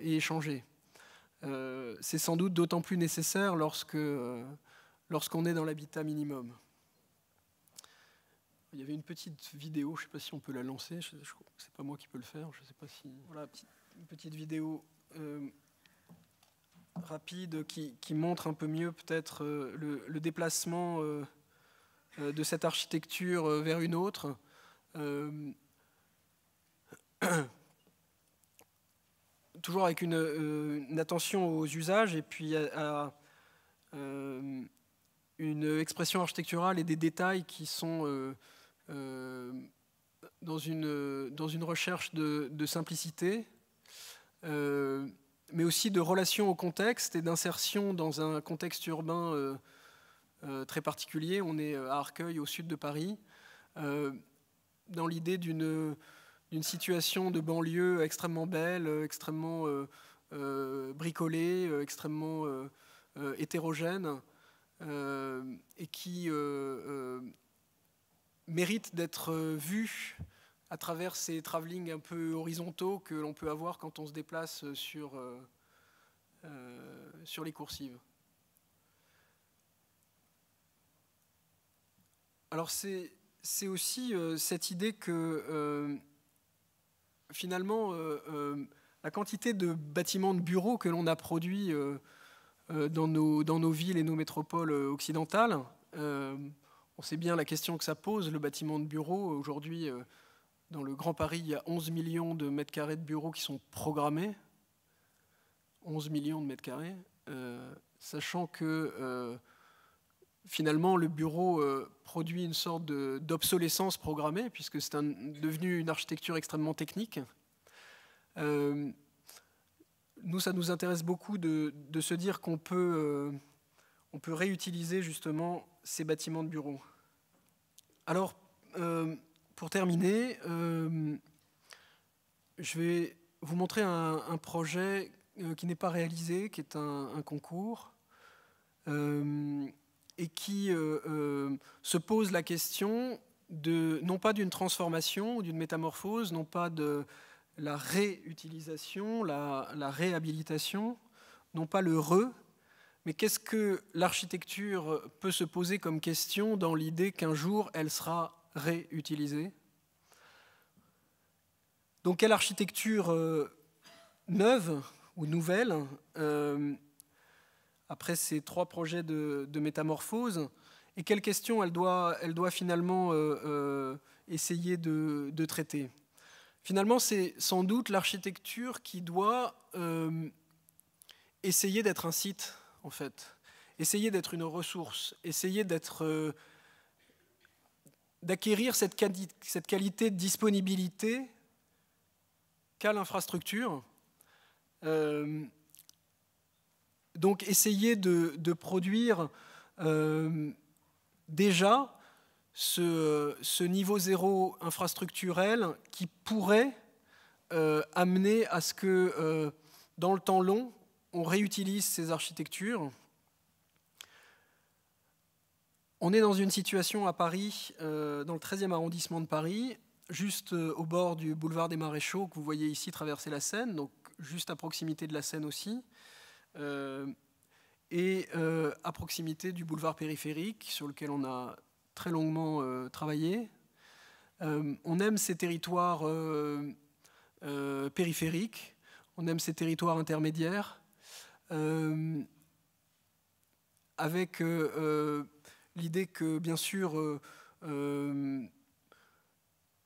échanger. C'est sans doute d'autant plus nécessaire lorsque lorsqu'on est dans l'habitat minimum. Il y avait une petite vidéo, je ne sais pas si on peut la lancer, c'est pas moi qui peux le faire, je sais pas si... Voilà, une petite vidéo rapide qui, montre un peu mieux peut-être le, déplacement euh, de cette architecture euh, vers une autre. Euh, toujours avec une, attention aux usages et puis à, une expression architecturale et des détails qui sont dans, une, dans une recherche de, simplicité, mais aussi de relation au contexte et d'insertion dans un contexte urbain euh, très particulier. On est euh, à Arcueil, au sud de Paris, euh, dans l'idée d'une situation de banlieue extrêmement belle, extrêmement bricolée, extrêmement hétérogène, et qui mérite d'être vue à travers ces travelling un peu horizontaux que l'on peut avoir quand on se déplace sur, sur les coursives. Alors c'est aussi euh, cette idée que euh, finalement euh, la quantité de bâtiments de bureaux que l'on a produits dans nos, dans, nos, villes et nos métropoles occidentales, on sait bien la question que ça pose, le bâtiment de bureaux. Aujourd'hui, dans le Grand Paris, il y a 11 millions de mètres carrés de bureaux qui sont programmés. 11 millions de mètres carrés, sachant que finalement, le bureau euh, produit une sorte d'obsolescence programmée, puisque c'est devenu une architecture extrêmement technique. Euh, nous, ça nous intéresse beaucoup de, se dire qu'on peut, euh, peut réutiliser justement ces bâtiments de bureaux. Alors, pour terminer, je vais vous montrer un, projet qui n'est pas réalisé, qui est un, un concours et qui euh, euh, se pose la question de, non pas d'une transformation ou d'une métamorphose, non pas de la réutilisation, la, réhabilitation, non pas le re, mais qu'est-ce que l'architecture peut se poser comme question dans l'idée qu'un jour elle sera réutilisée Donc quelle architecture euh, neuve ou nouvelle après ces trois projets de, métamorphose et quelles questions elle doit, elle doit finalement euh, euh, essayer de, traiter. Finalement, c'est sans doute l'architecture qui doit euh, essayer d'être un site, en fait, essayer d'être une ressource, essayer d'acquérir cette, cette qualité de disponibilité qu'a l'infrastructure donc essayer de, produire euh, déjà ce, niveau zéro infrastructurel qui pourrait euh, amener à ce que euh, dans le temps long, on réutilise ces architectures. On est dans une situation à Paris, dans le 13e arrondissement de Paris, juste au bord du boulevard des Maréchaux que vous voyez ici traverser la Seine, donc juste à proximité de la Seine aussi. Euh, et euh, à proximité du boulevard périphérique sur lequel on a très longuement euh, travaillé. on aime ces territoires périphériques, on aime ces territoires intermédiaires, avec l'idée que, bien sûr,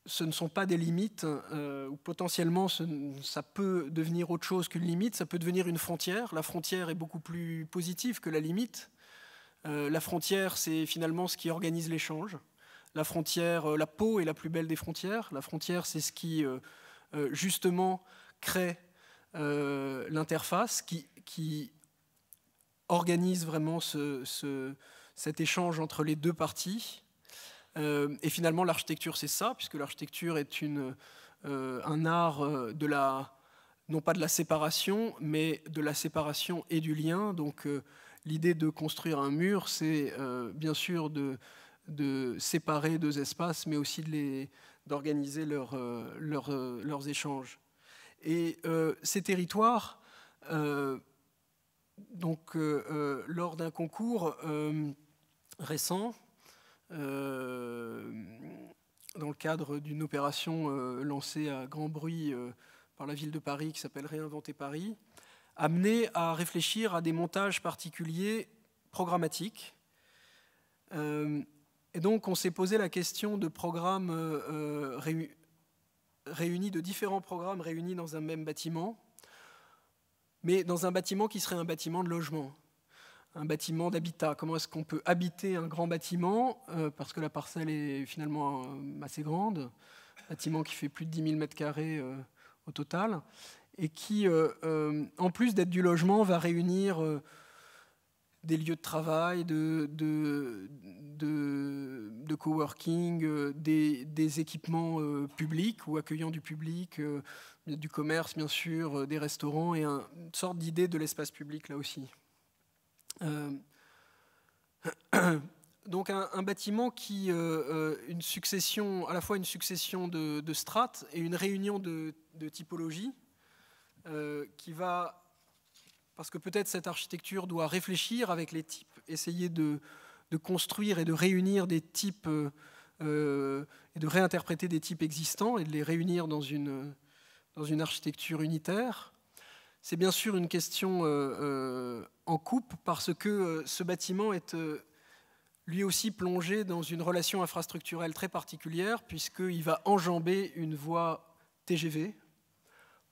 ce ne sont pas des limites, euh, ou potentiellement ça peut devenir autre chose qu'une limite, ça peut devenir une frontière. La frontière est beaucoup plus positive que la limite. Euh, la frontière, c'est finalement ce qui organise l'échange. La frontière, euh, la peau est la plus belle des frontières. La frontière, c'est ce qui, justement, crée l'interface, qui, organise vraiment cet échange entre les deux parties. Euh, et finalement, l'architecture, c'est ça, puisque l'architecture est une, euh, un art euh, de la, non pas de la séparation, mais de la séparation et du lien. Donc, l'idée de construire un mur, c'est bien sûr de, séparer deux espaces, mais aussi d'organiser leurs échanges. Et ces territoires, lors d'un concours récent, euh, dans le cadre d'une opération euh, lancée à grand bruit euh, par la ville de Paris qui s'appelle Réinventer Paris, amené à réfléchir à des montages particuliers programmatiques. et donc on s'est posé la question de programmes réunis, de différents programmes réunis dans un même bâtiment, mais dans un bâtiment qui serait un bâtiment de logement un bâtiment d'habitat. Comment est-ce qu'on peut habiter un grand bâtiment euh, Parce que la parcelle est finalement euh, assez grande, bâtiment qui fait plus de 10 000 mètres carrés euh, au total, et qui, en plus d'être du logement, va réunir des lieux de travail, de, de, coworking, des, équipements publics ou accueillant du public, du commerce bien sûr, des restaurants et une sorte d'idée de l'espace public là aussi. Euh, donc un, bâtiment qui euh, euh, une succession, à la fois une succession de, strates et une réunion de, typologies qui va, parce que peut-être cette architecture doit réfléchir avec les types, essayer de, construire et de réunir des types et de réinterpréter des types existants et de les réunir dans une architecture unitaire. C'est bien sûr une question euh, euh, en coupe parce que euh, ce bâtiment est lui aussi plongé dans une relation infrastructurelle très particulière puisqu'il va enjamber une voie TGV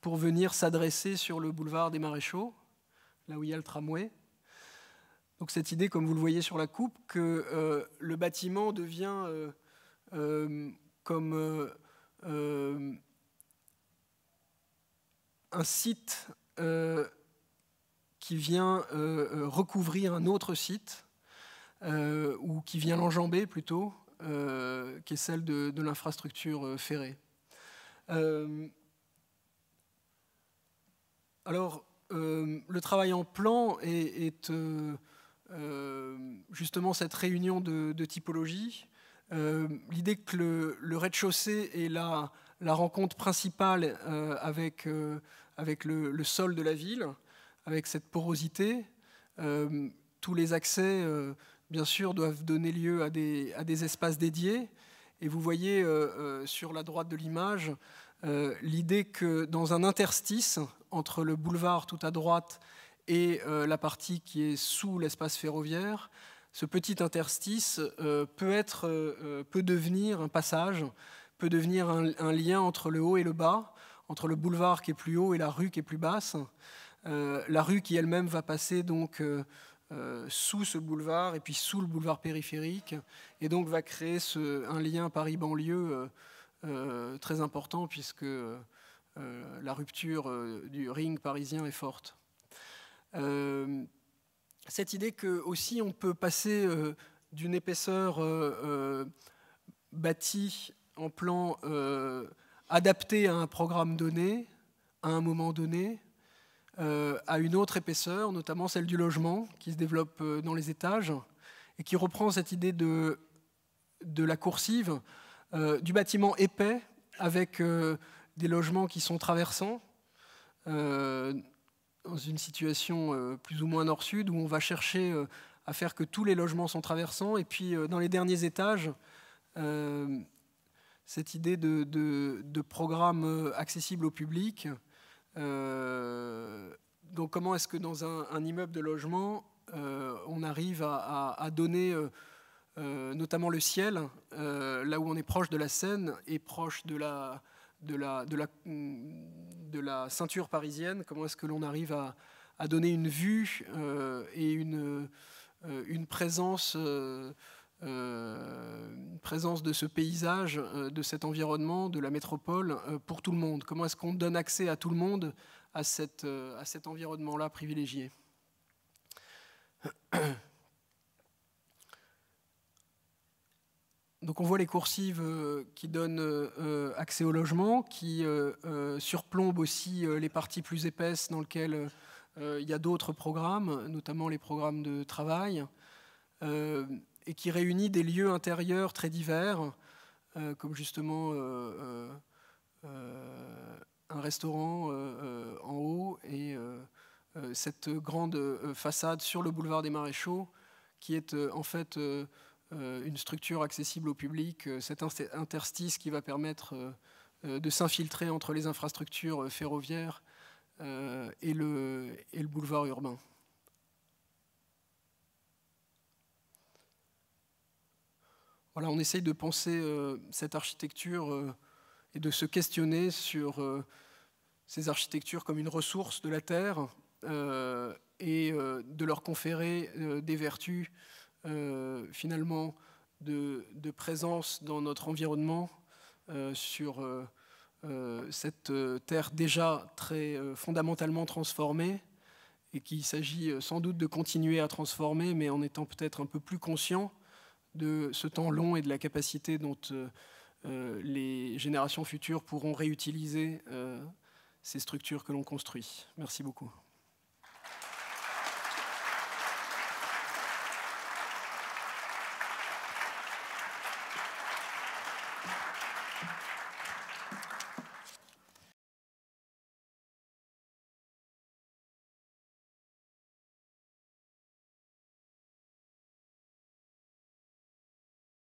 pour venir s'adresser sur le boulevard des Maréchaux, là où il y a le tramway. Donc cette idée, comme vous le voyez sur la coupe, que le bâtiment devient comme un site euh, qui vient euh, euh, recouvrir un autre site, ou qui vient l'enjamber plutôt, qui est celle de, l'infrastructure ferrée. alors, le travail en plan est, justement cette réunion de, typologie. L'idée que le, rez-de-chaussée est la rencontre principale avec avec le, sol de la ville, avec cette porosité. Euh, tous les accès, euh, bien sûr, doivent donner lieu à des, espaces dédiés. Et vous voyez euh, sur la droite de l'image l'idée que dans un interstice entre le boulevard tout à droite et la partie qui est sous l'espace ferroviaire, ce petit interstice peut, devenir un passage, peut devenir un lien entre le haut et le bas, entre le boulevard qui est plus haut et la rue qui est plus basse. Euh, la rue qui elle-même va passer donc euh, euh, sous ce boulevard et puis sous le boulevard périphérique et donc va créer un lien Paris-banlieue très important puisque la rupture du ring parisien est forte. cette idée que aussi on peut passer d'une épaisseur bâtie en plan adapté à un programme donné, à un moment donné, euh, à une autre épaisseur, notamment celle du logement, qui se développe euh, dans les étages, et qui reprend cette idée de, de la coursive, euh, du bâtiment épais, avec des logements qui sont traversants, dans une situation plus ou moins nord-sud, où on va chercher à faire que tous les logements sont traversants, et puis dans les derniers étages, cette idée de, programme euh, accessible au public. Euh, donc comment est-ce que dans un, immeuble de logement, euh, on arrive à, donner notamment le ciel, là où on est proche de la Seine et proche de la, de la, mm, de la ceinture parisienne, comment est-ce que l'on arrive à, donner une vue et une, une présence euh, présence de ce paysage, euh, de cet environnement, de la métropole euh, pour tout le monde Comment est-ce qu'on donne accès à tout le monde à, cette, à cet environnement-là privilégié Donc on voit les coursives qui donnent accès au logement, qui surplombent aussi les parties plus épaisses dans lesquelles il y a d'autres programmes, notamment les programmes de travail et qui réunit des lieux intérieurs très divers, euh, comme justement euh, euh, un restaurant en haut et cette grande façade sur le boulevard des Maréchaux, qui est en fait une structure accessible au public, cet interstice qui va permettre de s'infiltrer entre les infrastructures ferroviaires et le boulevard urbain. on essaye de penser euh, cette architecture euh, et de se questionner sur euh, ces architectures comme une ressource de la Terre et de leur conférer des vertus finalement de, de, présence dans notre environnement sur cette Terre déjà très fondamentalement transformée et qu'il s'agit sans doute de continuer à transformer, mais en étant peut-être un peu plus conscient de ce temps long et de la capacité dont euh, euh, les générations futures pourront réutiliser euh, ces structures que l'on construit. Merci beaucoup.